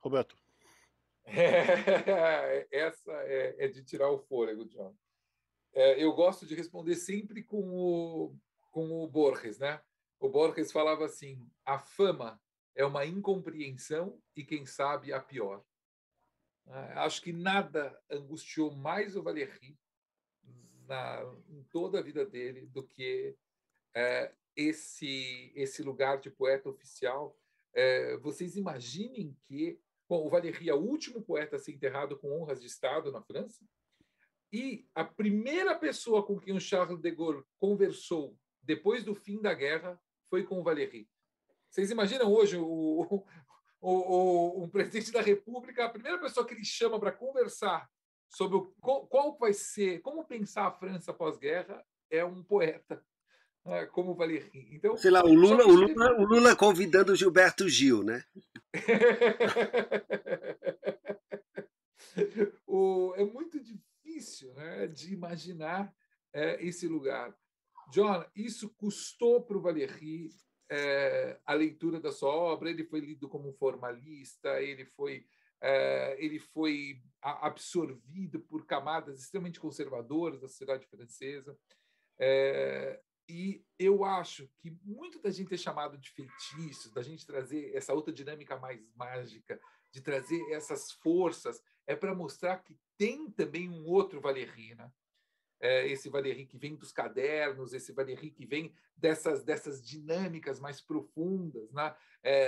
Roberto. É, essa é, é, de tirar o fôlego, John. É, eu gosto de responder sempre com o, com o Borges, né? O Borges falava assim: a fama é uma incompreensão e, quem sabe, a pior. Ah, acho que nada angustiou mais o Valéry na, em toda a vida dele do que é, esse, esse lugar de poeta oficial. É, vocês imaginem que bom, o Valéry é o último poeta a ser enterrado com honras de Estado na França, e a primeira pessoa com quem o Charles de Gaulle conversou depois do fim da guerra foi com o Valéry. Vocês imaginam hoje o, o, o, o, um presidente da República, a primeira pessoa que ele chama para conversar sobre o, qual, qual vai ser, como pensar a França pós-guerra é um poeta né, como Valéry. Então, sei lá, o Lula, o Lula, o Lula convidando o Gilberto Gil, né? o, é muito difícil né, de imaginar é, esse lugar. John, isso custou para o Valéry é, a leitura da sua obra. Ele foi lido como um formalista, ele foi eh, ele foi absorvido por camadas extremamente conservadoras da sociedade francesa. Eh, e eu acho que muito da gente é chamado de feitiço, da gente trazer essa outra dinâmica mais mágica, de trazer essas forças, é para mostrar que tem também um outro Valéry, né? eh, esse Valéry que vem dos cadernos, esse Valéry que vem dessas, dessas dinâmicas mais profundas, né?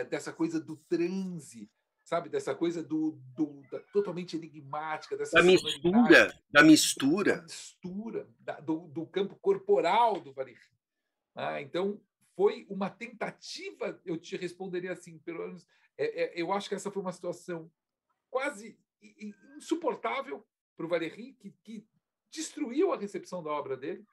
dessa coisa do transe, sabe dessa coisa do, do da, totalmente enigmática dessa da mistura da mistura da mistura da, do, do, campo corporal do Varejão. Ah, né? então foi uma tentativa eu te responderia assim pelo menos é, é, eu acho que essa foi uma situação quase insuportável para o Valéry, que, que destruiu a recepção da obra dele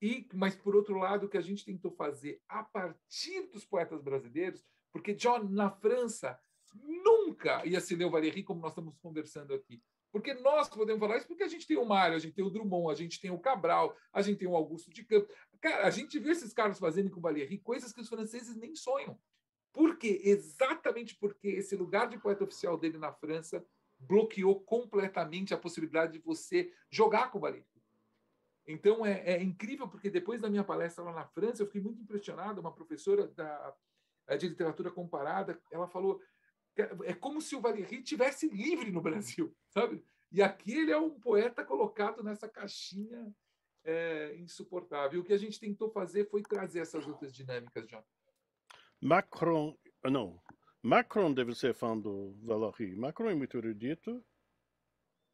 e mas por outro lado o que a gente tentou fazer a partir dos poetas brasileiros porque John na França nunca ia assim, se ler o Valéry como nós estamos conversando aqui. Porque nós podemos falar isso porque a gente tem o Mário, a gente tem o Drummond, a gente tem o Cabral, a gente tem o Augusto de Campos. Cara, a gente vê esses caras fazendo com o Valéry coisas que os franceses nem sonham. Por quê? Exatamente porque esse lugar de poeta oficial dele na França bloqueou completamente a possibilidade de você jogar com o Valéry. Então é, é incrível porque depois da minha palestra lá na França, eu fiquei muito impressionado. Uma professora da, é, de literatura comparada, ela falou: é, é como se o Valéry tivesse livre no Brasil, sabe? E aqui ele é um poeta colocado nessa caixinha é, insuportável. O que a gente tentou fazer foi trazer essas outras dinâmicas, John. Macron, ah, não. Macron deve ser fã do Valéry. Macron é muito erudito.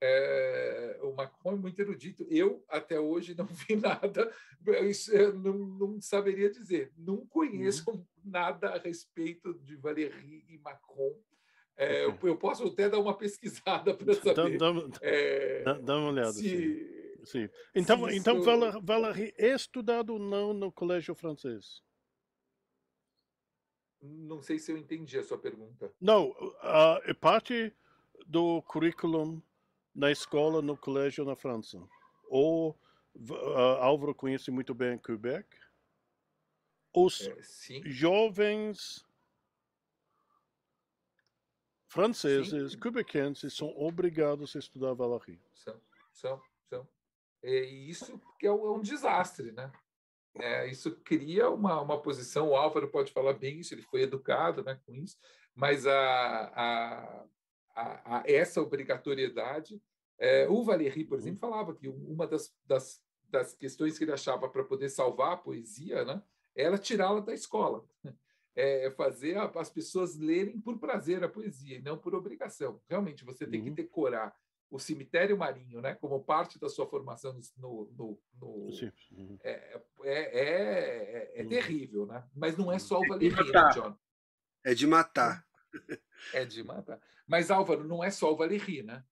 É, o Macron é muito erudito. Eu, até hoje, não vi nada, não, não, saberia dizer. Não conheço uhum. nada a respeito de Valéry e Macron é, eu, é. eu, posso até dar uma pesquisada para então, saber. Dá, dá, é, dá, dá, uma olhada. Se, sim. Sim. Então, se então isso... Vale, então vale ou não no colégio francês? Não sei se eu entendi a sua pergunta. Não, é parte do currículo na escola, no colégio na França. Ou uh, Álvaro conhece muito bem Quebec. Os é, jovens franceses, Sim. são obrigados a estudar Valéry. São, são, são. E isso é um, é um desastre, né? É, isso cria uma, uma posição, o Álvaro pode falar bem isso, ele foi educado né, com isso, mas a, a, a, a essa obrigatoriedade, é, o Valéry, por exemplo, falava que uma das, das, das questões que ele achava para poder salvar a poesia né, era tirá-la da escola. É, é, fazer as pessoas lerem por prazer a poesia e não por obrigação. Realmente, você tem uhum. que decorar o cemitério marinho, né, como parte da sua formação no, no, no uhum. É, é, é, é, é uhum. terrível, né? Mas não é uhum. só o Valeriano, é John. É de matar. É de matar. Mas Álvaro, não é só o Valéry, né?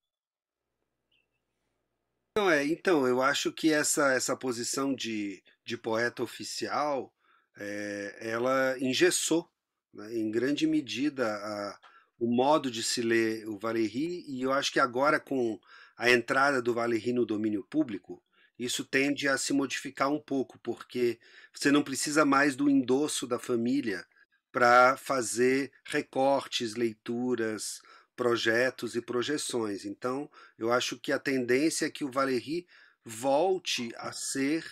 Não é. Então eu acho que essa essa posição de, de poeta oficial é, ela engessou, né, em grande medida, a, o modo de se ler o Valéry, e eu acho que agora com a entrada do Valéry no domínio público, isso tende a se modificar um pouco, porque você não precisa mais do endosso da família para fazer recortes, leituras, projetos e projeções. Então, eu acho que a tendência é que o Valéry volte a ser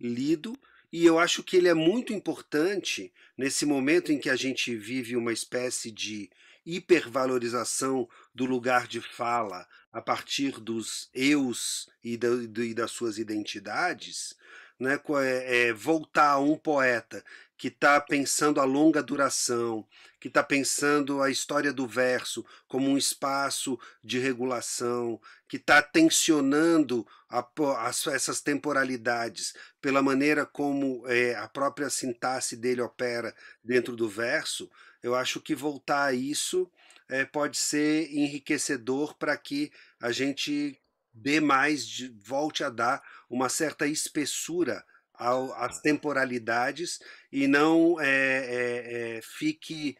lido e eu acho que ele é muito importante nesse momento em que a gente vive uma espécie de hipervalorização do lugar de fala a partir dos eus e, da, e das suas identidades, né, é, voltar a um poeta que está pensando a longa duração, que está pensando a história do verso como um espaço de regulação, que está tensionando a, a, essas temporalidades pela maneira como é, a própria sintaxe dele opera dentro do verso, eu acho que voltar a isso é, pode ser enriquecedor para que a gente dê mais, de, volte a dar uma certa espessura ao, às tá. temporalidades e não é, é, fique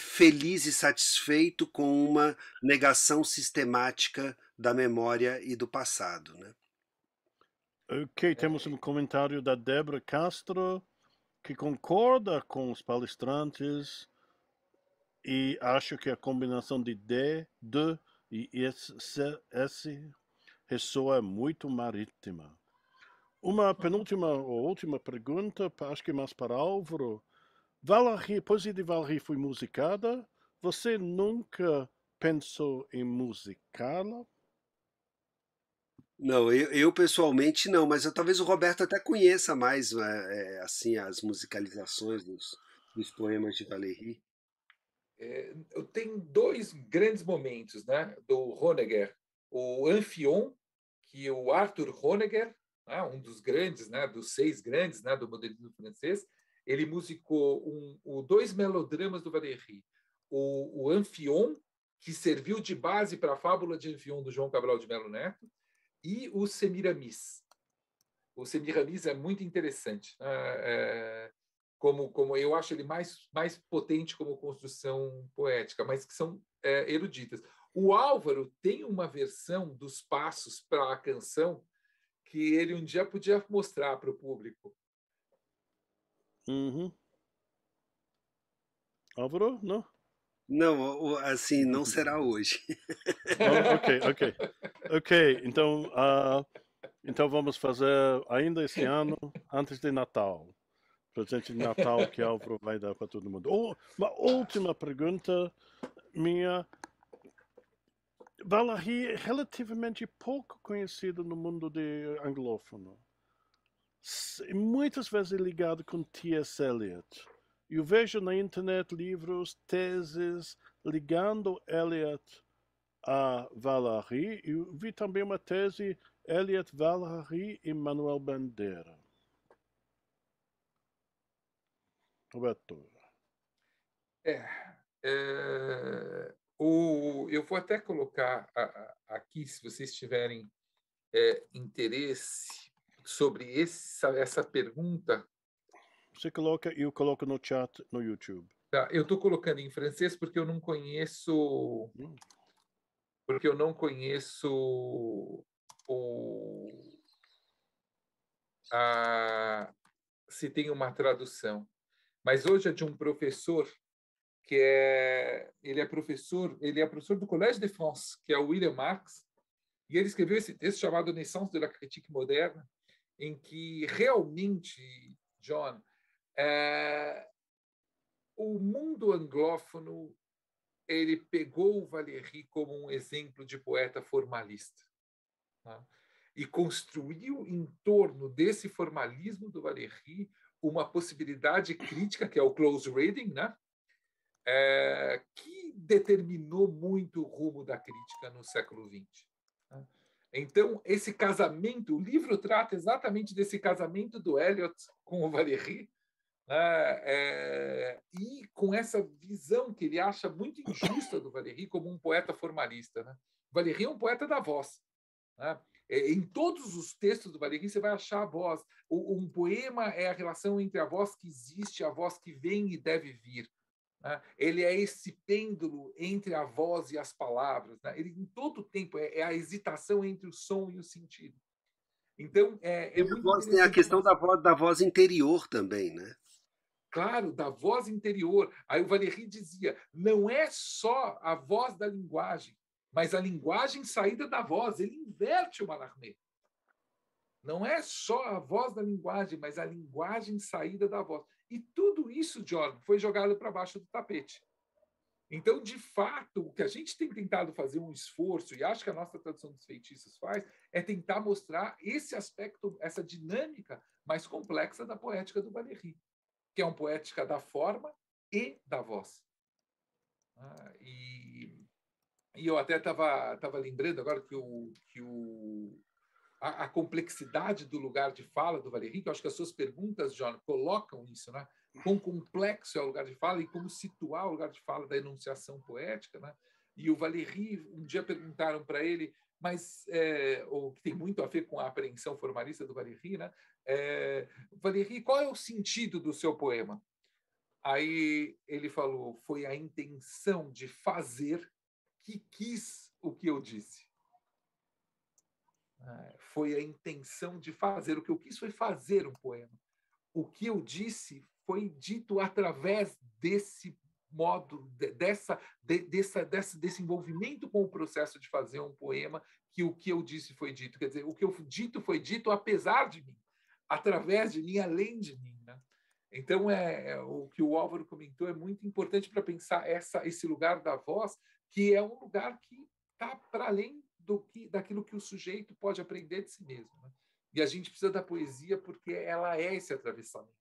feliz e satisfeito com uma negação sistemática da memória e do passado. Né? Ok, é. temos um comentário da Débora Castro, que concorda com os palestrantes e acho que a combinação de D, D e S, S ressoa é muito marítima. Uma penúltima ou última pergunta, acho que mais para Álvaro. Valerie, poesia de Valerie foi musicada. Você nunca pensou em musicá-la? Não, eu, eu, pessoalmente não, mas eu, talvez o Roberto até conheça mais né, é, assim as musicalizações dos, dos poemas de Valerie. É, eu tenho dois grandes momentos, né, do Honegger o Anfion, que o Arthur Honegger, né, um dos grandes, né, dos seis grandes né, do modernismo francês, ele musicou um, o dois melodramas do Valéry, o, o Anfion, que serviu de base para a fábula de Anfion do João Cabral de Melo Neto, e o Semiramis. O Semiramis é muito interessante, né, é, como, como eu acho ele mais, mais potente como construção poética, mas que são é, eruditas. O Álvaro tem uma versão dos passos para a canção que ele um dia podia mostrar para o público. Uhum. Álvaro, não? Não, assim, não será hoje. Oh, ok, ok. Ok, então, uh, então vamos fazer ainda esse ano, antes de Natal. Presente de Natal que Álvaro vai dar para todo mundo. Oh, uma última pergunta minha Valahi é relativamente pouco conhecido no mundo de anglófono. Muitas vezes ligado com T.S. Eliot. Eu vejo na internet livros, teses ligando Eliot a Valahi. Eu vi também uma tese Eliot Valahi e Manuel Bandeira. Roberto. É, é, o, eu vou até colocar a, a, aqui, se vocês tiverem é, interesse sobre essa, essa pergunta. Você coloca e eu coloco no chat no YouTube. Tá, eu estou colocando em francês porque eu não conheço. Hum. Porque eu não conheço o, a, se tem uma tradução. Mas hoje é de um professor que é ele é professor, ele é professor do Collège de France, que é o William Marx, e ele escreveu esse texto chamado Naissance de la Critique Moderne, em que realmente, John, é, o mundo anglófono ele pegou o Valéry como um exemplo de poeta formalista né? e construiu em torno desse formalismo do Valéry uma possibilidade crítica que é o close reading, né? é, que determinou muito o rumo da crítica no século XX. Né? Então, esse casamento, o livro trata exatamente desse casamento do Eliot com o Valéry, é, e com essa visão que ele acha muito injusta do Valéry como um poeta formalista. Né? Valéry é um poeta da voz. Né? Eh, em todos os textos do Valéry você vai achar a voz. Um poema é a relação entre a voz que existe e a voz que vem e deve vir. Né? Ele é esse pêndulo entre a voz e as palavras. Né? Ele, em todo tempo, é, é, a hesitação entre o som e o sentido. Então, é, é muito. Voz tem né? a questão da voz, da voz interior também, né? Claro, da voz interior. Aí o Valéry dizia: não é só a voz da linguagem, mas a linguagem saída da voz. Ele inverte o Mallarmé. Não é só a voz da linguagem, mas a linguagem saída da voz. E tudo isso, John, foi jogado para baixo do tapete. Então, de fato, o que a gente tem tentado fazer um esforço, e acho que a nossa tradução dos feitiços faz, é tentar mostrar esse aspecto, essa dinâmica mais complexa da poética do Valéry, que é uma poética da forma e da voz. Ah, e, e, eu até estava tava lembrando agora que o, que o a, a, complexidade do lugar de fala do Valéry, que eu acho que as suas perguntas, John, colocam isso, né? Quão complexo é o lugar de fala e como situar o lugar de fala da enunciação poética, né? E o Valéry, um dia perguntaram para ele, mas é, o que tem muito a ver com a apreensão formalista do Valéry, né? É, Valéry, qual é o sentido do seu poema? Aí ele falou: foi a intenção de fazer que quis o que eu disse. É, foi a intenção de fazer. O que eu quis foi fazer um poema. O que eu disse foi dito através desse modo, dessa, dessa, dessa, desse envolvimento com o processo de fazer um poema, que o que eu disse foi dito. Quer dizer, o que eu dito foi dito apesar de mim, através de mim, além de mim. Né? Então, é, é, o que o Álvaro comentou é muito importante para pensar essa, esse lugar da voz, que é um lugar que está para além do que daquilo que o sujeito pode aprender de si mesmo. Né? E a gente precisa da poesia porque ela é esse atravessamento.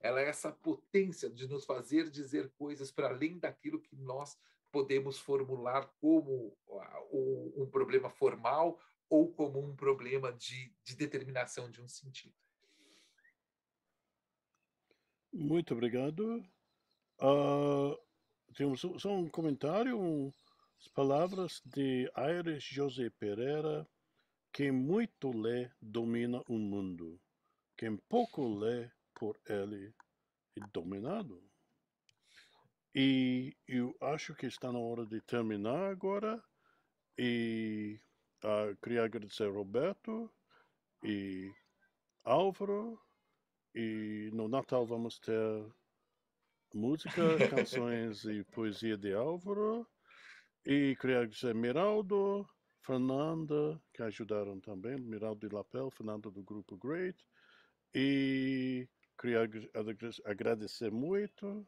Ela é essa potência de nos fazer dizer coisas para além daquilo que nós podemos formular como ah, um problema formal ou como um problema de, de determinação de um sentido. Muito obrigado. Uh, temos só um comentário, um, as palavras de Aires José Pereira, quem muito lê domina o mundo, quem pouco lê por ele é dominado. E eu acho que está na hora de terminar agora e uh, queria agradecer Roberto e Álvaro e no Natal vamos ter música, canções e poesia de Álvaro e queria agradecer Miraldo, Fernanda, que ajudaram também, Miraldo de Lapel, Fernanda do Grupo Great. E queria agradecer muito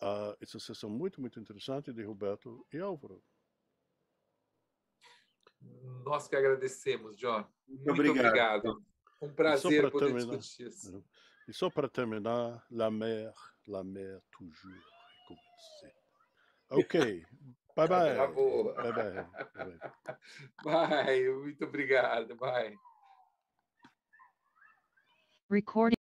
a essa sessão muito, muito interessante de Roberto e Álvaro. Nós que agradecemos, John. Muito obrigado. obrigado. Um prazer poder terminar, discutir isso. E só para terminar, la mer, la mer toujours. Ok, Bye, tá bye. Acabou. Bye, bye. bye, bye. Muito obrigado. Bye. Recording.